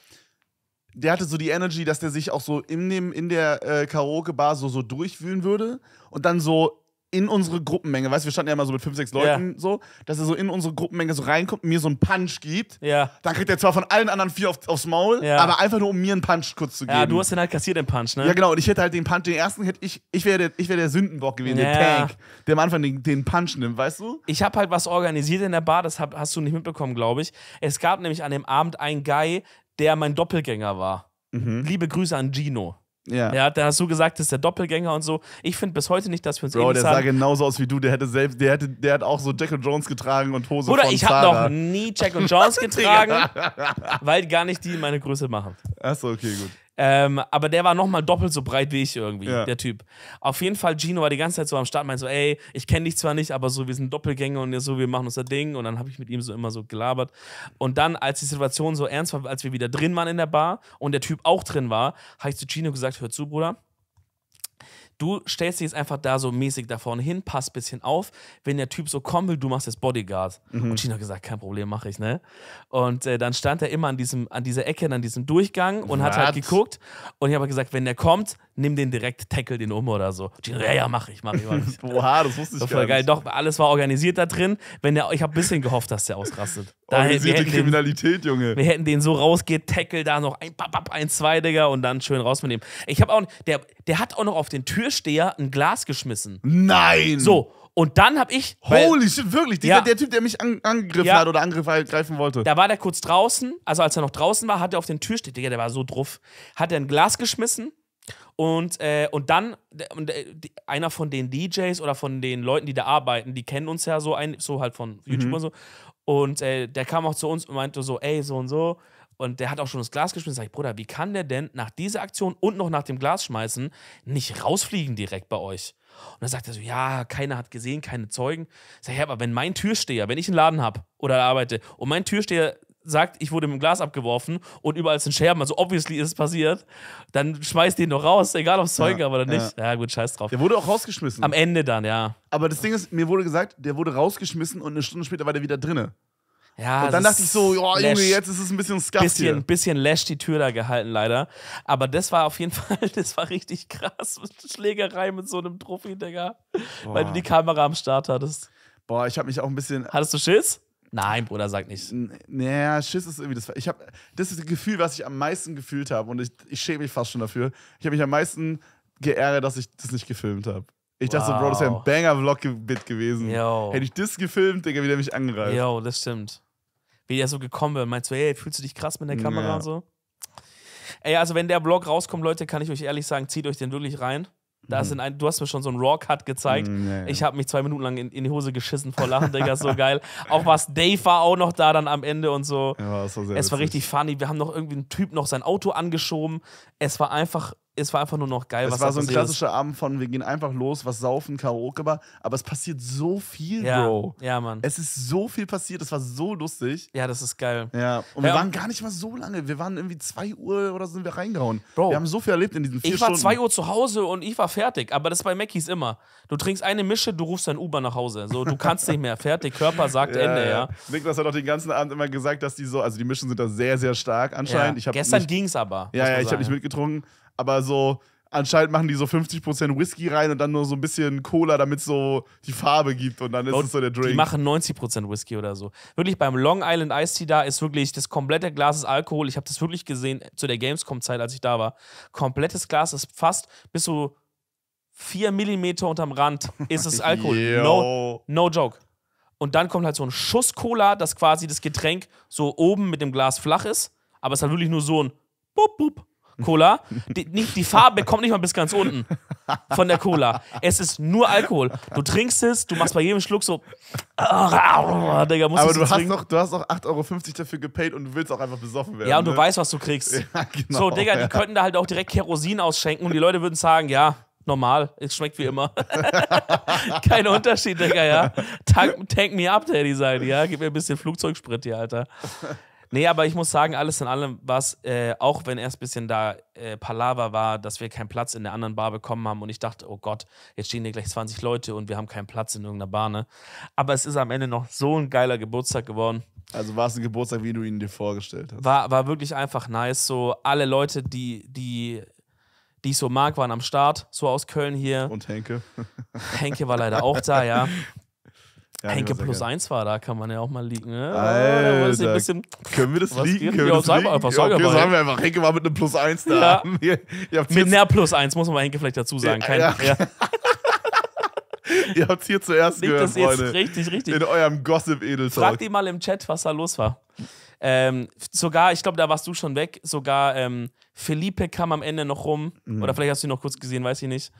der hatte so die Energy, dass der sich auch so in, dem, in der äh, Karaoke-Bar so, so durchwühlen würde und dann so in unsere Gruppenmenge, weißt du, wir standen ja immer so mit fünf, sechs Leuten ja. so, dass er so in unsere Gruppenmenge so reinkommt und mir so einen Punch gibt. Ja. Dann kriegt er zwar von allen anderen vier auf, aufs Maul, ja. aber einfach nur, um mir einen Punch kurz zu geben. Ja, du hast den halt kassiert, den Punch, ne? Ja, genau. Und ich hätte halt den Punch, den ersten hätte ich, ich wäre der, wär der Sündenbock gewesen, ja. der Tank, der am Anfang den, den Punch nimmt, weißt du? Ich habe halt was organisiert in der Bar, das hab, hast du nicht mitbekommen, glaube ich. Es gab nämlich an dem Abend einen Guy, der mein Doppelgänger war. Mhm. Liebe Grüße an Gino. Ja. ja, da hast du gesagt, das ist der Doppelgänger und so. Ich finde bis heute nicht, dass wir uns Bro, ähnlich der sah haben. genauso aus wie du. Der hätte selbst, der hätte, der hat auch so Jack und Jones getragen und Hose Oder von ich habe noch nie Jack und Jones getragen, weil gar nicht die meine Größe machen. Achso, okay, gut. Ähm, aber der war nochmal doppelt so breit wie ich irgendwie, ja. der Typ. Auf jeden Fall, Gino war die ganze Zeit so am Start, meinte so, ey, ich kenne dich zwar nicht, aber so, wir sind Doppelgänger und so, wir machen unser Ding. Und dann habe ich mit ihm so immer so gelabert. Und dann, als die Situation so ernst war, als wir wieder drin waren in der Bar und der Typ auch drin war, habe ich zu Gino gesagt, hör zu, Bruder, Du stellst dich jetzt einfach da so mäßig da vorne hin, passt ein bisschen auf. Wenn der Typ so kommen will, du machst jetzt Bodyguard. Mhm. Und Chino hat gesagt, kein Problem, mache ich, ne? Und äh, dann stand er immer an, diesem, an dieser Ecke, an diesem Durchgang und What? hat halt geguckt. Und ich habe gesagt, wenn der kommt, nimm den direkt, tackle den um oder so. ja, ja, mach ich, mach ich. Mach ich. Oha, das wusste ich das war gar geil. nicht. Doch, alles war organisiert da drin. Wenn der, ich habe ein bisschen gehofft, dass der ausrastet. Da Organisierte hätten, Kriminalität, den, Junge. Wir hätten den so rausgeht, tackle da noch ein, bap, bap, ein, zwei, Digga, und dann schön raus mit dem. Ich habe auch, der, der hat auch noch auf den Türsteher ein Glas geschmissen. Nein! So, und dann habe ich. Holy shit, wirklich. Dieser, ja. Der Typ, der mich an, angegriffen ja. hat oder angreifen wollte. Da war der kurz draußen. Also, als er noch draußen war, hat er auf den Türsteher, Digga, der war so druff, hat er ein Glas geschmissen und, äh, und dann, äh, und, äh, einer von den DJs oder von den Leuten, die da arbeiten, die kennen uns ja so ein, so halt von mhm. YouTube mhm. und so. Und äh, der kam auch zu uns und meinte so, ey, so und so. Und der hat auch schon das Glas geschmissen. Sag ich, Bruder, wie kann der denn nach dieser Aktion und noch nach dem Glas schmeißen nicht rausfliegen direkt bei euch? Und dann sagt er so, ja, keiner hat gesehen, keine Zeugen. Sag ich, aber wenn mein Türsteher, wenn ich einen Laden habe oder arbeite und mein Türsteher sagt, ich wurde mit dem Glas abgeworfen und überall sind Scherben, also obviously ist es passiert, dann schmeißt den doch raus, egal ob Zeug ja, aber oder nicht. Ja. ja. gut, scheiß drauf. Der wurde auch rausgeschmissen. Am Ende dann, ja. Aber das Ding ist, mir wurde gesagt, der wurde rausgeschmissen und eine Stunde später war der wieder drinne. Ja, und dann dachte ich so, oh, Junge, jetzt ist es ein bisschen scuffy. bisschen, bisschen lash die Tür da gehalten, leider. Aber das war auf jeden Fall, das war richtig krass. Mit Schlägerei mit so einem Trophy, Digga. Weil du die Kamera am Start hattest. Boah, ich habe mich auch ein bisschen. Hattest du Schiss? Nein, Bruder, sag nicht. Naja, Schiss ist irgendwie das. Ich hab, das ist das Gefühl, was ich am meisten gefühlt habe. Und ich, ich schäme mich fast schon dafür. Ich habe mich am meisten geärgert, dass ich das nicht gefilmt habe. Ich dachte wow. so, Bro, das wäre ein Banger-Vlog-Bit gewesen. Yo. Hätte ich das gefilmt, Digga, wie der mich angreift. Jo, das stimmt. Wie der so gekommen wäre. Meinst du, hey, fühlst du dich krass mit der Kamera ja. so? Ey, also wenn der Vlog rauskommt, Leute, kann ich euch ehrlich sagen, zieht euch den wirklich rein. Da mhm. ein, du hast mir schon so einen Raw-Cut gezeigt. Mhm, ja, ja. Ich habe mich zwei Minuten lang in, in, die Hose geschissen vor Lachen, Digga, so geil. Auch was Dave war auch noch da dann am Ende und so. Ja, war so es war richtig funny. Wir haben noch irgendwie einen Typ noch sein Auto angeschoben. Es war einfach es war einfach nur noch geil. Es war so ein klassischer ist. Abend von, wir gehen einfach los, was saufen, Karaoke war. Aber es passiert so viel, ja. Bro. Ja, Mann. Es ist so viel passiert, es war so lustig. Ja, das ist geil. Ja, und ja, wir waren gar nicht mal so lange. Wir waren irgendwie 2 Uhr oder sind wir reingehauen. Bro, wir haben so viel erlebt in diesen vier ich Stunden. Ich war 2 Uhr zu Hause und ich war fertig. Aber das ist bei Mackies immer. Du trinkst eine Mische, du rufst dein Uber nach Hause. So, du kannst nicht mehr. Fertig, Körper sagt ja, Ende, ja. Niklas hat auch den ganzen Abend immer gesagt, dass die so, also die Mischen sind da sehr, sehr stark anscheinend. Gestern ging es aber. Ja, ja, ich habe nicht mitgetrunken aber so anscheinend machen die so 50% Whisky rein und dann nur so ein bisschen Cola, damit es so die Farbe gibt und dann ist und es so der Drink. Die machen 90% Whisky oder so. Wirklich beim Long Island Ice Tea da ist wirklich das komplette Glas ist Alkohol. Ich habe das wirklich gesehen zu der Gamescom-Zeit, als ich da war. Komplettes Glas ist fast bis so 4 Millimeter unterm Rand ist es Alkohol. no, no joke. Und dann kommt halt so ein Schuss Cola, dass quasi das Getränk so oben mit dem Glas flach ist, aber es hat wirklich nur so ein Bup, Bup Cola. Die, nicht, die Farbe kommt nicht mal bis ganz unten von der Cola. Es ist nur Alkohol. Du trinkst es, du machst bei jedem Schluck so. Aber du hast, trinken. noch, du hast noch 8,50 Euro dafür gepaid und du willst auch einfach besoffen werden. Ja, und du ne? weißt, was du kriegst. Ja, genau, so, Digga, ja. die könnten da halt auch direkt Kerosin ausschenken und die Leute würden sagen, ja, normal, es schmeckt wie immer. Kein Unterschied, Digga, ja. Tank, tank me up, Daddy sein, ja. Gib mir ein bisschen Flugzeugsprit hier, Alter. Nee, aber ich muss sagen, alles in allem war es, äh, auch wenn erst ein bisschen da äh, Palaver war, dass wir keinen Platz in der anderen Bar bekommen haben und ich dachte, oh Gott, jetzt stehen hier gleich 20 Leute und wir haben keinen Platz in irgendeiner Bar, ne? Aber es ist am Ende noch so ein geiler Geburtstag geworden. Also war es ein Geburtstag, wie du ihn dir vorgestellt hast. War, war wirklich einfach nice. So alle Leute, die, die, die ich so mag, waren am Start, so aus Köln hier. Und Henke. Henke war leider auch da, ja. Henke plus geil. eins war da, kann man ja auch mal liegen. Ne? Alter, können wir das liegen? Können wir das liegen? Einfach, ja, okay, sagen wir einfach, Henke war mit einem plus eins da. Ja. mit einer plus eins, muss man Henke vielleicht dazu sagen. Kein, ja. Ihr habt es hier zuerst Liegt gehört, das jetzt Freunde. Richtig, richtig. In eurem gossip edel Fragt ihr mal im Chat, was da los war. Ähm, sogar, ich glaube, da warst du schon weg. Sogar ähm, Felipe kam am Ende noch rum. Mhm. Oder vielleicht hast du ihn noch kurz gesehen, weiß ich nicht.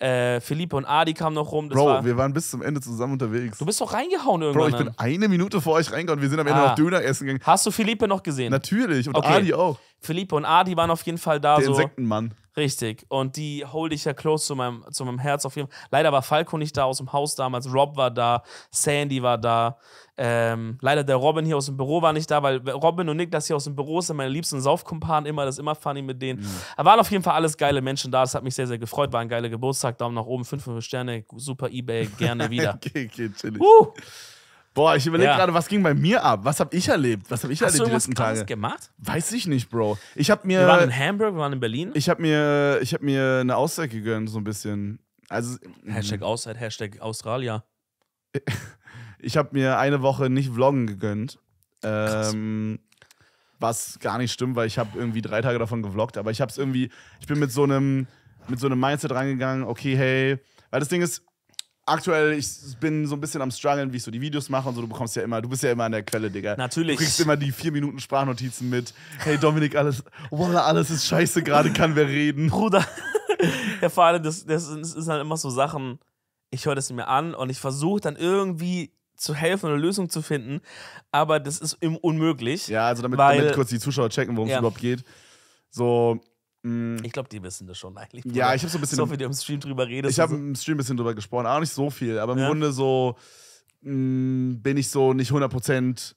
Äh, Philippe und Adi kamen noch rum. Bro, war wir waren bis zum Ende zusammen unterwegs. Du bist doch reingehauen irgendwann. Bro, ich bin eine Minute vor euch reingehauen. Wir sind am Ende ah. noch Döner essen gegangen. Hast du Philippe noch gesehen? Natürlich, und okay. Adi auch. Philippe und Adi waren auf jeden Fall da. Der so. Insektenmann. Richtig. Und die hole ich ja close zu meinem, zu meinem Herz auf jeden Fall. Leider war Falco nicht da aus dem Haus damals. Rob war da. Sandy war da. Ähm, leider der Robin hier aus dem Büro war nicht da, weil Robin und Nick, das hier aus dem Büro sind meine liebsten Saufkumpanen immer. Das ist immer funny mit denen. Mhm. Da waren auf jeden Fall alles geile Menschen da. Das hat mich sehr, sehr gefreut. War ein geiler Geburtstag. Daumen nach oben. 5 Sterne. Super Ebay. Gerne wieder. okay, okay, chillig. Uh! Boah, ich überlege ja. gerade, was ging bei mir ab? Was habe ich erlebt? Was habe ich Hast erlebt du die letzten Tage? gemacht? Weiß ich nicht, Bro. Ich habe mir Wir waren in Hamburg, wir waren in Berlin. Ich habe mir ich habe mir eine Auszeit gegönnt so ein bisschen. Also mhm. Hashtag Auszeit, Hashtag Australia. Ich habe mir eine Woche nicht vloggen gegönnt. Ähm, was gar nicht stimmt, weil ich habe irgendwie drei Tage davon gevloggt, aber ich habe es irgendwie, ich bin mit so einem mit so einem Mindset reingegangen. okay, hey, weil das Ding ist, aktuell, ich bin so ein bisschen am struggeln, wie ich so die Videos mache und so. Du bekommst ja immer, du bist ja immer an der Quelle, Digga. Natürlich. Du kriegst immer die vier Minuten Sprachnotizen mit. Hey Dominik, alles, Walla, alles ist scheiße, gerade kann wer reden. Bruder. ja, vor allem, das, das ist halt immer so Sachen, ich höre das mir an und ich versuche dann irgendwie zu helfen eine Lösung zu finden, aber das ist unmöglich. Ja, also damit, weil, damit kurz die Zuschauer checken, worum es ja. überhaupt geht. So, Mhm. Ich glaube, die wissen das schon eigentlich. Ja, ich habe so ein bisschen. Ich hoffe, du im Stream drüber redest. Ich habe also im Stream ein bisschen drüber gesprochen. Auch nicht so viel, aber im ja. Grunde so mh, mm, bin ich so nicht 100%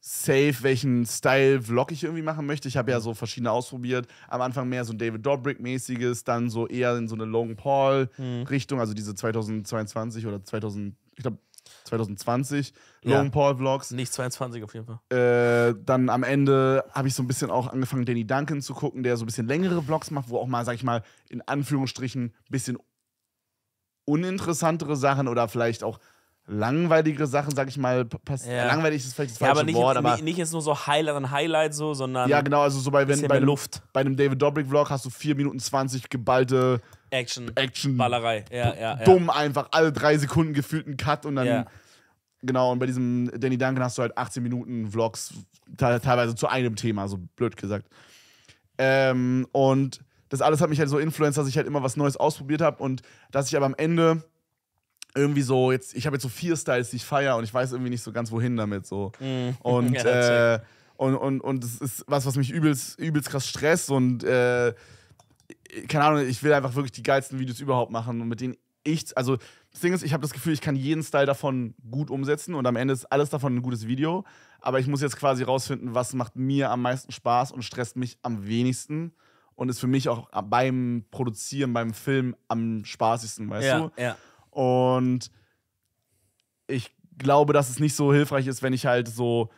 safe, welchen Style-Vlog ich irgendwie machen möchte. Ich habe ja so verschiedene ausprobiert. Am Anfang mehr so ein David Dobrik-mäßiges, dann so eher in so eine Logan Paul-Richtung, mhm. also diese 2022 oder 2000, ich glaube 2020, ja. Paul Vlogs. Nicht 22 auf jeden Fall. Äh, dann am Ende habe ich so ein bisschen auch angefangen, Danny Duncan zu gucken, der so ein bisschen längere Vlogs macht, wo auch mal, sag ich mal, in Anführungsstrichen ein bisschen uninteressantere Sachen oder vielleicht auch langweiligere Sachen, sag ich mal, passieren. ja. langweilig ist vielleicht das falsche ja, aber nicht, Wort, aber nicht jetzt nur so Highlight an Highlight so, sondern ja genau, also so bei wenn bei, einem, bei einem David Dobrik Vlog hast du 4 Minuten 20 geballte Action. Action. Ballerei. Ja, ja, ja. Dumm einfach. Alle drei Sekunden gefühlt ein Cut und dann. Ja. Genau, und bei diesem Danny Duncan hast du halt 18 Minuten Vlogs, teilweise zu einem Thema, so blöd gesagt. Ähm, und das alles hat mich halt so influenced, dass ich halt immer was Neues ausprobiert habe und dass ich aber am Ende irgendwie so jetzt ich habe jetzt so vier Styles, die ich feiere und ich weiß irgendwie nicht so ganz wohin damit so. Mm. Und, ja, äh, und und und das ist was, was mich übelst übelst krass stresst und äh, keine Ahnung, ich will einfach wirklich die geilsten Videos überhaupt machen und mit denen ich, also das Ding ist, ich habe das Gefühl, ich kann jeden Style davon gut umsetzen und am Ende ist alles davon ein gutes Video, aber ich muss jetzt quasi rausfinden, was macht mir am meisten Spaß und stresst mich am wenigsten und ist für mich auch beim Produzieren, beim Film am spaßigsten, weißt ja, du? Ja. Und ich glaube, dass es nicht so hilfreich ist, wenn ich halt so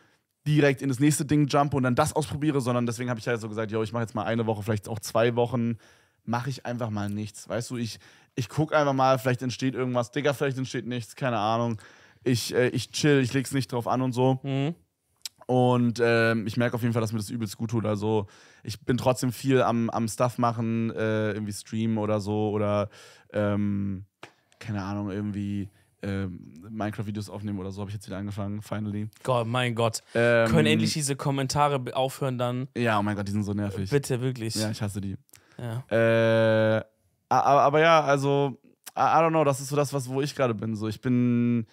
direkt in das nächste Ding jumpe und dann das ausprobiere, sondern deswegen habe ich halt so gesagt, yo, ich mache jetzt mal eine Woche, vielleicht auch zwei Wochen, mache ich einfach mal nichts. Weißt du, ich, ich gucke einfach mal, vielleicht entsteht irgendwas, Digga, vielleicht entsteht nichts, keine Ahnung. Ich, äh, ich chill, ich leg's nicht drauf an und so. Mhm. Und äh, ich merke auf jeden Fall, dass mir das übelst gut tut. Also ich bin trotzdem viel am, am Stuff machen, äh, irgendwie streamen oder so oder ähm, keine Ahnung, irgendwie ähm, Minecraft-Videos aufnehmen oder so, habe ich jetzt wieder angefangen, finally. Gott, mein Gott. Ähm, Können endlich diese Kommentare aufhören dann. Ja, oh mein Gott, die sind so nervig. Bitte, wirklich. Ja, ich hasse die. Ja. Äh, aber, aber, ja, also, I, I don't know, das ist so das, was, wo ich gerade bin. So, ich bin.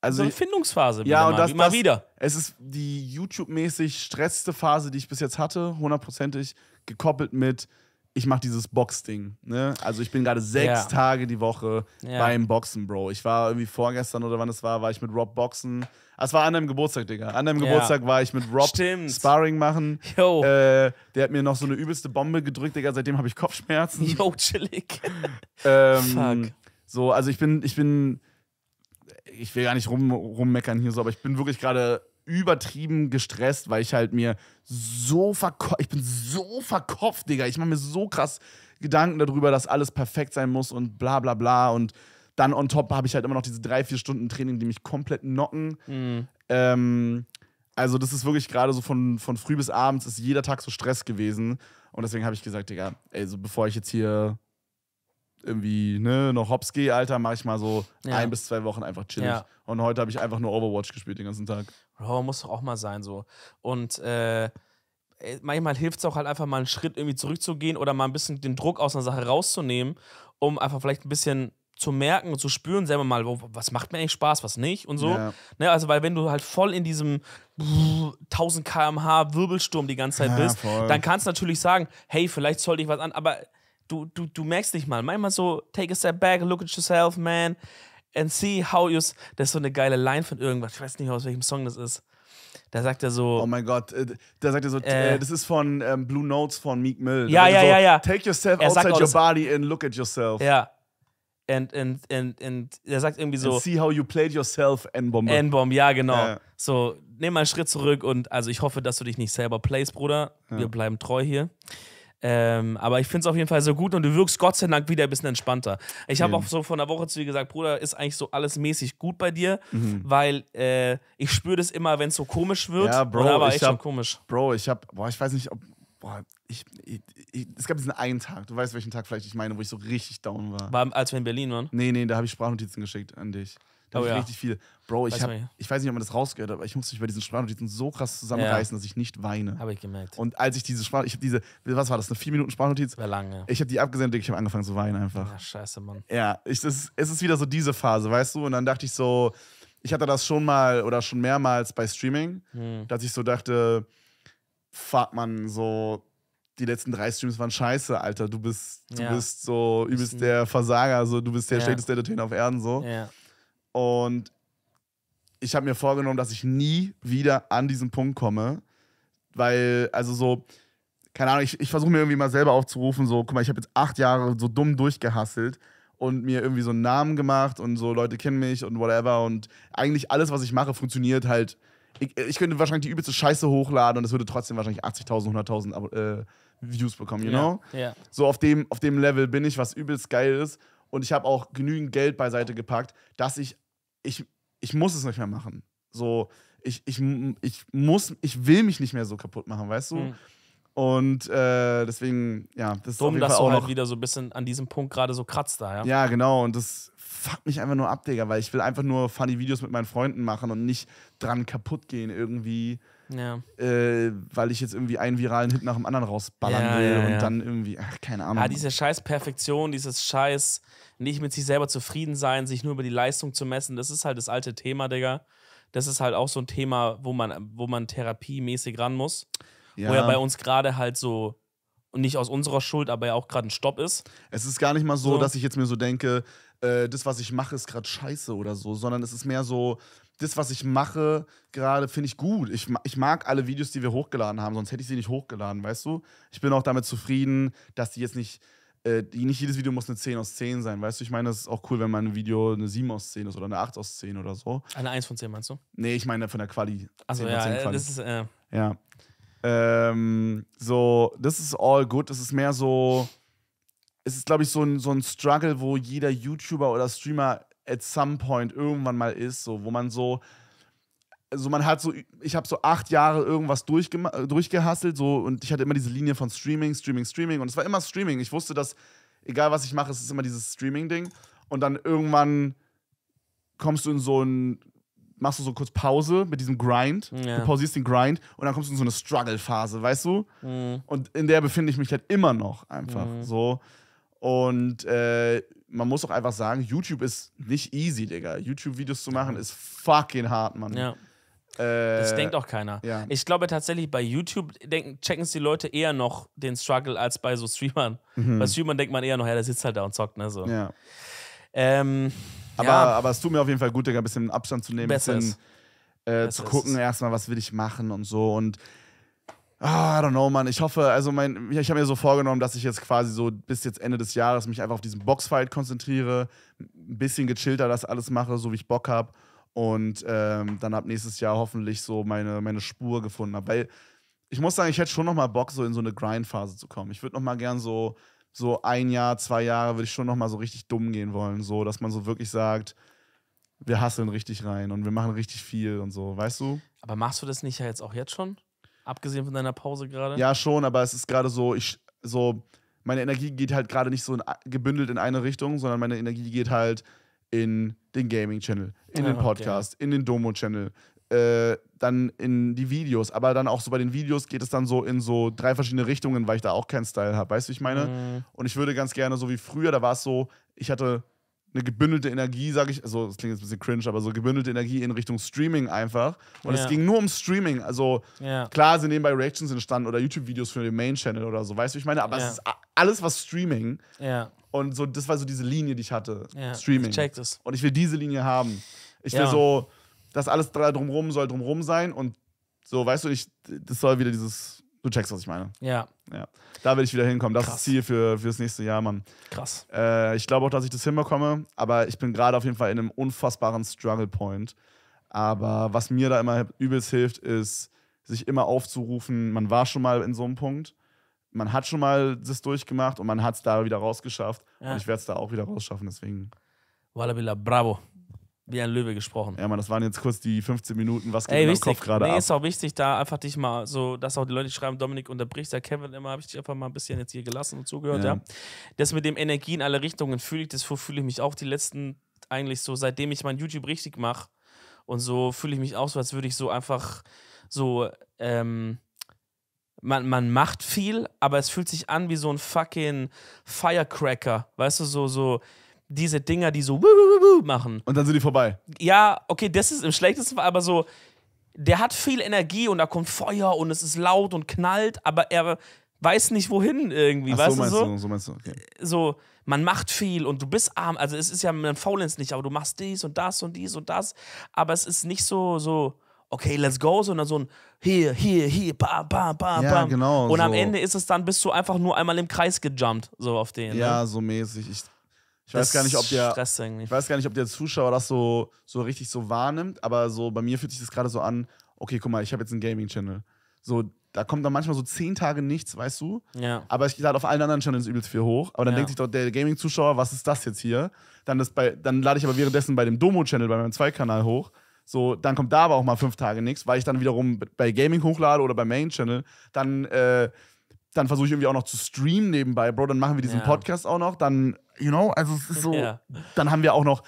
Also, so eine Findungsphase. Ja, und mal, das, mal wieder. Es ist die YouTube-mäßig stressigste Phase, die ich bis jetzt hatte, hundertprozentig, gekoppelt mit ich mache dieses Box-Ding. Ne? Also ich bin gerade sechs ja. Tage die Woche ja. beim Boxen, Bro. Ich war irgendwie vorgestern oder wann es war, war ich mit Rob Boxen. Ah, es war an deinem Geburtstag, Digga. An deinem ja. Geburtstag war ich mit Rob Stimmt. Sparring machen. Yo. Äh, der hat mir noch so eine übelste Bombe gedrückt, Digga. Seitdem habe ich Kopfschmerzen. Yo, chillig. ähm, Fuck. So, also ich bin, ich bin, ich will gar nicht rum, rummeckern hier so, aber ich bin wirklich gerade übertrieben gestresst, weil ich halt mir so verkopft, ich bin so verkopft, Digga. Ich mache mir so krass Gedanken darüber, dass alles perfekt sein muss und bla bla bla. Und dann on top habe ich halt immer noch diese drei, vier Stunden Training, die mich komplett knocken. Mhm. Ähm, also, das ist wirklich gerade so von, von früh bis abends ist jeder Tag so Stress gewesen. Und deswegen habe ich gesagt, Digga, ey, so bevor ich jetzt hier irgendwie, ne, noch hops geh, Alter, mache ich mal so ja. ein bis zwei Wochen einfach chillig. Ja. Und heute habe ich einfach nur Overwatch gespielt den ganzen Tag. Bro, muss doch auch mal sein so. Und äh, äh manchmal hilft es auch halt einfach mal einen Schritt irgendwie zurückzugehen oder mal ein bisschen den Druck aus einer Sache rauszunehmen, um einfach vielleicht ein bisschen zu merken und zu spüren selber mal, was macht mir eigentlich Spaß, was nicht und so. Ja. Ne, also, weil wenn du halt voll in diesem 1000 km/h Wirbelsturm die ganze Zeit bist, ja, dann kannst du natürlich sagen, hey, vielleicht sollte ich was an, aber du, du, du merkst nicht mal. Manchmal so, take a step back, look at yourself, man, and see how you. Das ist so eine geile Line von irgendwas. Ich weiß nicht, aus welchem Song das ist. Da sagt er so. Oh mein Gott, äh, da sagt er so, äh. äh, das ist von ähm, Blue Notes von Meek Mill. Ja, ja, so, ja, ja. Take yourself er outside your body and look at yourself. Ja. And, and, and, and er sagt irgendwie so. And see how you played yourself, N-Bomb. N-Bomb, ja, genau. Ja. So, nimm mal einen Schritt zurück und also ich hoffe, dass du dich nicht selber plays, Bruder. Ja. Wir bleiben treu hier. Ähm, aber ich finde es auf jeden Fall so gut und du wirkst Gott sei Dank wieder ein bisschen entspannter. Ich habe auch so von der Woche zu dir gesagt, Bruder, ist eigentlich so alles mäßig gut bei dir, mhm. weil äh, ich spüre das immer, wenn es so komisch wird. Ja, Bro, aber ich hab, komisch. Bro, ich habe, boah, ich weiß nicht, ob, boah, ich, ich, ich, es gab diesen einen Tag, du weißt, welchen Tag vielleicht ich meine, wo ich so richtig down war. war als wir in Berlin waren? Nee, nee, da habe ich Sprachnotizen geschickt an dich. Da oh, ja. richtig viel. Bro, ich, weiß hab, ich weiß nicht, ob man das rausgehört hat, aber ich musste mich bei diesen Sprachnotizen so krass zusammenreißen, ja. dass ich nicht weine. Habe ich gemerkt. Und als ich diese Sprach, ich habe diese, was war das, eine 4 Minuten Sprachnotiz? War lange. Ja. Ich habe die abgesendet, ich habe angefangen zu weinen einfach. Ach, scheiße, Mann. Ja, ich, das, es ist wieder so diese Phase, weißt du? Und dann dachte ich so, ich hatte das schon mal oder schon mehrmals bei Streaming, hm. dass ich so dachte, fuck man, so die letzten drei Streams waren scheiße, Alter. Du bist, du ja. bist so übelst der Versager, so du bist der ja. schlechteste Entertainer auf Erden, so. Ja. Und ich habe mir vorgenommen, dass ich nie wieder an diesen Punkt komme, weil, also so, keine Ahnung, ich, ich versuche mir irgendwie mal selber aufzurufen, so, guck mal, ich habe jetzt acht Jahre so dumm durchgehasselt und mir irgendwie so einen Namen gemacht und so Leute kennen mich und whatever und eigentlich alles, was ich mache, funktioniert halt. Ich, ich könnte wahrscheinlich die übelste Scheiße hochladen und es würde trotzdem wahrscheinlich 80.000, 100.000 äh, Views bekommen, you know? Ja, ja. So auf dem, auf dem Level bin ich, was übelst geil ist und ich habe auch genügend Geld beiseite gepackt, dass ich ich, ich muss es nicht mehr machen. So, ich, ich, ich muss, ich will mich nicht mehr so kaputt machen, weißt du? Mhm. Und äh, deswegen, ja, das Dumm, ist dass Fall du halt wieder so ein bisschen an diesem Punkt gerade so kratzt da, ja? Ja, genau. Und das fuckt mich einfach nur ab, Digga, weil ich will einfach nur funny Videos mit meinen Freunden machen und nicht dran kaputt gehen irgendwie. Ja. Äh, weil ich jetzt irgendwie einen viralen Hit nach dem anderen rausballern ja, will ja, und dann irgendwie, ach, keine Ahnung. Ja, ah, diese scheiß Perfektion, dieses scheiß nicht mit sich selber zufrieden sein, sich nur über die Leistung zu messen, das ist halt das alte Thema, Digga. Das ist halt auch so ein Thema, wo man, wo man therapiemäßig ran muss. Wo ja bei uns gerade halt so und nicht aus unserer Schuld, aber ja auch gerade ein Stopp ist. Es ist gar nicht mal so, so. dass ich jetzt mir so denke, äh, das, was ich mache, ist gerade scheiße oder so, sondern es ist mehr so, das, was ich mache, gerade finde ich gut. Ich, ich mag alle Videos, die wir hochgeladen haben, sonst hätte ich sie nicht hochgeladen, weißt du? Ich bin auch damit zufrieden, dass die jetzt nicht, äh, nicht jedes Video muss eine 10 aus 10 sein, weißt du? Ich meine, das ist auch cool, wenn mein Video eine 7 aus 10 ist oder eine 8 aus 10 oder so. Eine 1 von 10 meinst du? Nee, ich meine von der Quali. Also ja, äh, Quali. das ist. Äh ja. Ähm, so, das ist all good. Das ist mehr so. Es ist, glaube ich, so ein, so ein Struggle, wo jeder YouTuber oder Streamer at some point irgendwann mal ist, so, wo man so, also man hat so, ich habe so acht Jahre irgendwas durchgehasselt, so und ich hatte immer diese Linie von Streaming, Streaming, Streaming und es war immer Streaming. Ich wusste, dass egal was ich mache, es ist immer dieses Streaming-Ding und dann irgendwann kommst du in so ein, machst du so kurz Pause mit diesem Grind, ja. du pausierst den Grind und dann kommst du in so eine Struggle-Phase, weißt du? Mhm. Und in der befinde ich mich halt immer noch einfach mhm. so. Und äh, man muss auch einfach sagen, YouTube ist nicht easy, Digga. YouTube-Videos zu machen ist fucking hart, Mann. Ja. Äh, das denkt auch keiner. Ja. Ich glaube tatsächlich, bei YouTube denken, checken es die Leute eher noch den Struggle als bei so Streamern. Mhm. Bei Streamern denkt man eher noch, ja, der sitzt halt da und zockt, ne? So. Ja. Ähm, aber, ja. aber es tut mir auf jeden Fall gut, Digga, ein bisschen Abstand zu nehmen, ein bisschen äh, zu gucken, erstmal, was will ich machen und so. Und Ah, I don't know, Mann. Ich hoffe, also mein, ich habe mir so vorgenommen, dass ich jetzt quasi so bis jetzt Ende des Jahres mich einfach auf diesen Boxfight konzentriere, ein bisschen gechillter das alles mache, so wie ich Bock habe und ähm, dann ab nächstes Jahr hoffentlich so meine, meine Spur gefunden habe. Weil ich muss sagen, ich hätte schon nochmal Bock, so in so eine Grind-Phase zu kommen. Ich würde nochmal gern so, so ein Jahr, zwei Jahre würde ich schon nochmal so richtig dumm gehen wollen, so, dass man so wirklich sagt, wir hasseln richtig rein und wir machen richtig viel und so, weißt du? Aber machst du das nicht ja jetzt auch jetzt schon? Abgesehen von deiner Pause gerade? Ja, schon, aber es ist gerade so, ich, so, meine Energie geht halt gerade nicht so in, gebündelt in eine Richtung, sondern meine Energie geht halt in den Gaming-Channel, in ja, den ah, Podcast, okay. in den Domo-Channel, äh, dann in die Videos. Aber dann auch so bei den Videos geht es dann so in so drei verschiedene Richtungen, weil ich da auch keinen Style habe. Weißt du, wie ich meine? Mhm. Und ich würde ganz gerne, so wie früher, da war es so, ich hatte eine gebündelte Energie, sage ich, also das klingt jetzt ein bisschen cringe, aber so gebündelte Energie in Richtung Streaming einfach. Und ja. es ging nur um Streaming. Also ja. klar sind nebenbei Reactions entstanden oder YouTube-Videos für den Main-Channel oder so, weißt du, ich meine, aber ja. es ist alles was Streaming. Und so, das war so diese Linie, die ich hatte. Streaming. Ich check das. Und ich will diese Linie haben. Ich will so, dass alles drumherum soll drumherum sein und so, weißt du, ich, das soll wieder dieses Du checkst, was ich meine. Ja. ja. Da will ich wieder hinkommen. Das Krass. ist Ziel für, für das nächste Jahr, Mann. Krass. Äh, ich glaube auch, dass ich das hinbekomme, aber ich bin gerade auf jeden Fall in einem unfassbaren Struggle-Point. Aber was mir da immer übelst hilft, ist, sich immer aufzurufen, man war schon mal in so einem Punkt, man hat schon mal das durchgemacht und man hat es da wieder rausgeschafft. Ja. Und ich werde es da auch wieder rausschaffen, deswegen. Walla Bravo wie ein Löwe gesprochen. Ja, man, das waren jetzt kurz die 15 Minuten, was geht Ey, wichtig. Kopf gerade nee, ab. ist auch wichtig, da einfach dich mal so, dass auch die Leute schreiben, Dominik unterbricht der Kevin immer, habe ich dich einfach mal ein bisschen jetzt hier gelassen und zugehört, ja. ja. Das mit dem Energie in alle Richtungen fühle ich, das fühle ich mich auch die letzten, eigentlich so, seitdem ich mein YouTube richtig mache und so, fühle ich mich auch so, als würde ich so einfach so, ähm, man, man macht viel, aber es fühlt sich an wie so ein fucking Firecracker, weißt du, so, so, diese Dinger, die so wuh, wuh, wuh, wuh machen. Und dann sind die vorbei. Ja, okay, das ist im schlechtesten Fall, aber so, der hat viel Energie und da kommt Feuer und es ist laut und knallt, aber er weiß nicht wohin irgendwie, Ach, weißt so du so? Du, so meinst du, okay. So, man macht viel und du bist arm, also es ist ja, man faulenzt nicht, aber du machst dies und das und dies und das, aber es ist nicht so, so, okay, let's go, sondern so ein hier, hier, hier, ba, ba, ba, ba. ja, Genau, und so. am Ende ist es dann, bist du einfach nur einmal im Kreis gejumpt, so auf den. Ne? Ja, ne? so mäßig. Ich ich weiß, gar nicht, ob der, ich weiß gar nicht, ob der Zuschauer das so, so richtig so wahrnimmt, aber so bei mir fühlt sich das gerade so an, okay, guck mal, ich habe jetzt einen Gaming-Channel. So, da kommt dann manchmal so zehn Tage nichts, weißt du? Ja. Aber ich lade halt auf allen anderen Channels übelst viel hoch. Aber dann ja. denkt sich doch der Gaming-Zuschauer, was ist das jetzt hier? Dann, das bei, dann lade ich aber währenddessen bei dem Domo-Channel, bei meinem Zweikanal hoch. So, dann kommt da aber auch mal fünf Tage nichts, weil ich dann wiederum bei Gaming hochlade oder beim Main-Channel. Dann äh, dann versuche ich irgendwie auch noch zu streamen nebenbei, Bro, dann machen wir diesen ja. Podcast auch noch, dann, you know, also es ist so, ja. dann haben wir auch noch,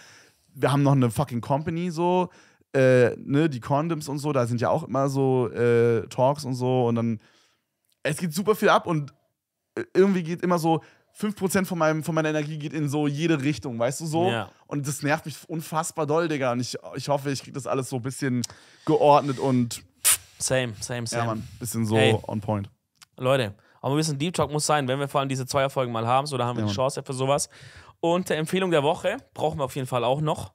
wir haben noch eine fucking Company so, äh, ne, die Condoms und so, da sind ja auch immer so äh, Talks und so und dann, es geht super viel ab und äh, irgendwie geht immer so, 5% von, meinem, von meiner Energie geht in so jede Richtung, weißt du so? Ja. Und das nervt mich unfassbar doll, Digga. Und ich, ich hoffe, ich kriege das alles so ein bisschen geordnet und. Same, same, same. Ja, Mann, bisschen so hey. on point. Leute, aber ein bisschen Deep Talk muss sein, wenn wir vor allem diese Zweierfolgen mal haben, so da haben wir ja. die Chance für sowas. Und der Empfehlung der Woche brauchen wir auf jeden Fall auch noch.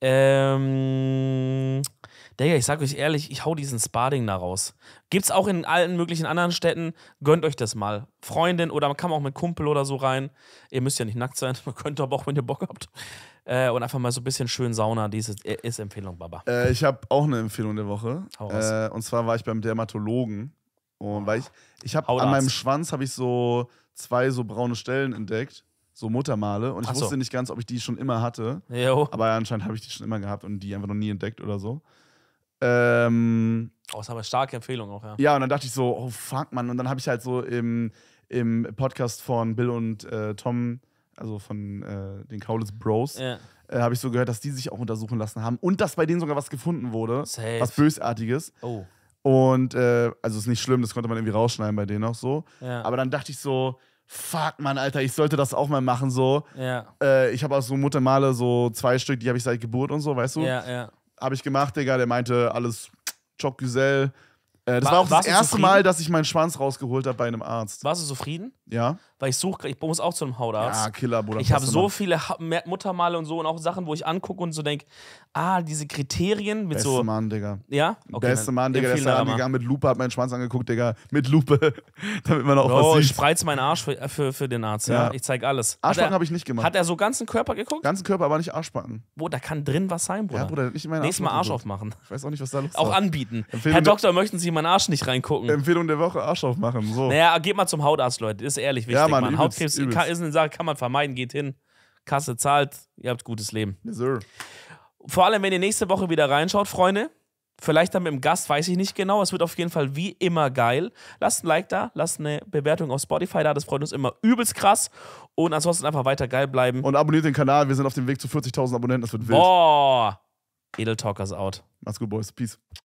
Ähm, Digga, ich sag euch ehrlich, ich hau diesen Sparding da raus. Gibt's auch in allen möglichen anderen Städten. Gönnt euch das mal. Freundin oder man kann auch mit Kumpel oder so rein. Ihr müsst ja nicht nackt sein, man könnte aber auch, wenn ihr Bock habt. Äh, und einfach mal so ein bisschen schön Sauna. Diese ist Empfehlung, Baba. Äh, ich habe auch eine Empfehlung der Woche. Äh, und zwar war ich beim Dermatologen. Und weil ich, ich habe an meinem Schwanz habe ich so zwei so braune Stellen entdeckt, so Muttermale. Und ich so. wusste nicht ganz, ob ich die schon immer hatte. Jo. Aber anscheinend habe ich die schon immer gehabt und die einfach noch nie entdeckt oder so. Ähm, oh, das war aber eine starke Empfehlung auch, ja. Ja, und dann dachte ich so, oh fuck, Mann. Und dann habe ich halt so im, im Podcast von Bill und äh, Tom, also von äh, den Kaulitz Bros, ja. äh, habe ich so gehört, dass die sich auch untersuchen lassen haben und dass bei denen sogar was gefunden wurde. Safe. Was Bösartiges. Oh. Und äh, also ist nicht schlimm, das konnte man irgendwie rausschneiden bei denen auch so. Ja. Aber dann dachte ich so, fuck man, Alter, ich sollte das auch mal machen so. Ja. Äh, ich habe auch so Muttermale, so zwei Stück, die habe ich seit Geburt und so, weißt du? Ja, ja. Habe ich gemacht, Digga, der meinte alles Chop Güzel. Äh, das war, war auch das erste zufrieden? Mal, dass ich meinen Schwanz rausgeholt habe bei einem Arzt. Warst du zufrieden? Ja weil ich suche, ich muss auch zu einem Hautarzt. Ja, Killer, Bruder. Ich habe so viele ha Muttermale und so und auch Sachen, wo ich angucke und so denke, ah, diese Kriterien mit Beste so. Beste Mann, Digga. Ja? Okay, Beste Mann, Digga, der ist da angegangen. Mit Lupe hat meinen Schwanz angeguckt, Digga. Mit Lupe, damit man auch Bro, was sieht. ich spreiz meinen Arsch für, äh, für, für, den Arzt, ja. ja. Ich zeig alles. Arschbacken habe ich nicht gemacht. Hat er so ganzen Körper geguckt? Ganzen Körper, aber nicht Arschbacken. Wo, da kann drin was sein, Bruder. Ja, Bruder, nicht in meinen Nächstes Mal Arsch aufmachen. Ich weiß auch nicht, was da los ist. Auch hat. anbieten. Empfehlung Herr Doktor, möchten Sie in meinen Arsch nicht reingucken? Empfehlung der Woche, Arsch aufmachen. So. Naja, geht mal zum Hautarzt, Leute. Ist ehrlich wichtig. Ja, man, Mann, Mann. Hautkrebs übelst. ist eine Sache, kann man vermeiden, geht hin. Kasse zahlt, ihr habt gutes Leben. Yes, sir. Vor allem, wenn ihr nächste Woche wieder reinschaut, Freunde. Vielleicht dann mit dem Gast, weiß ich nicht genau. Es wird auf jeden Fall wie immer geil. Lasst ein Like da, lasst eine Bewertung auf Spotify da. Das freut uns immer übelst krass. Und ansonsten einfach weiter geil bleiben. Und abonniert den Kanal. Wir sind auf dem Weg zu 40.000 Abonnenten. Das wird wild. Boah. Edeltalkers out. Macht's gut, Boys. Peace.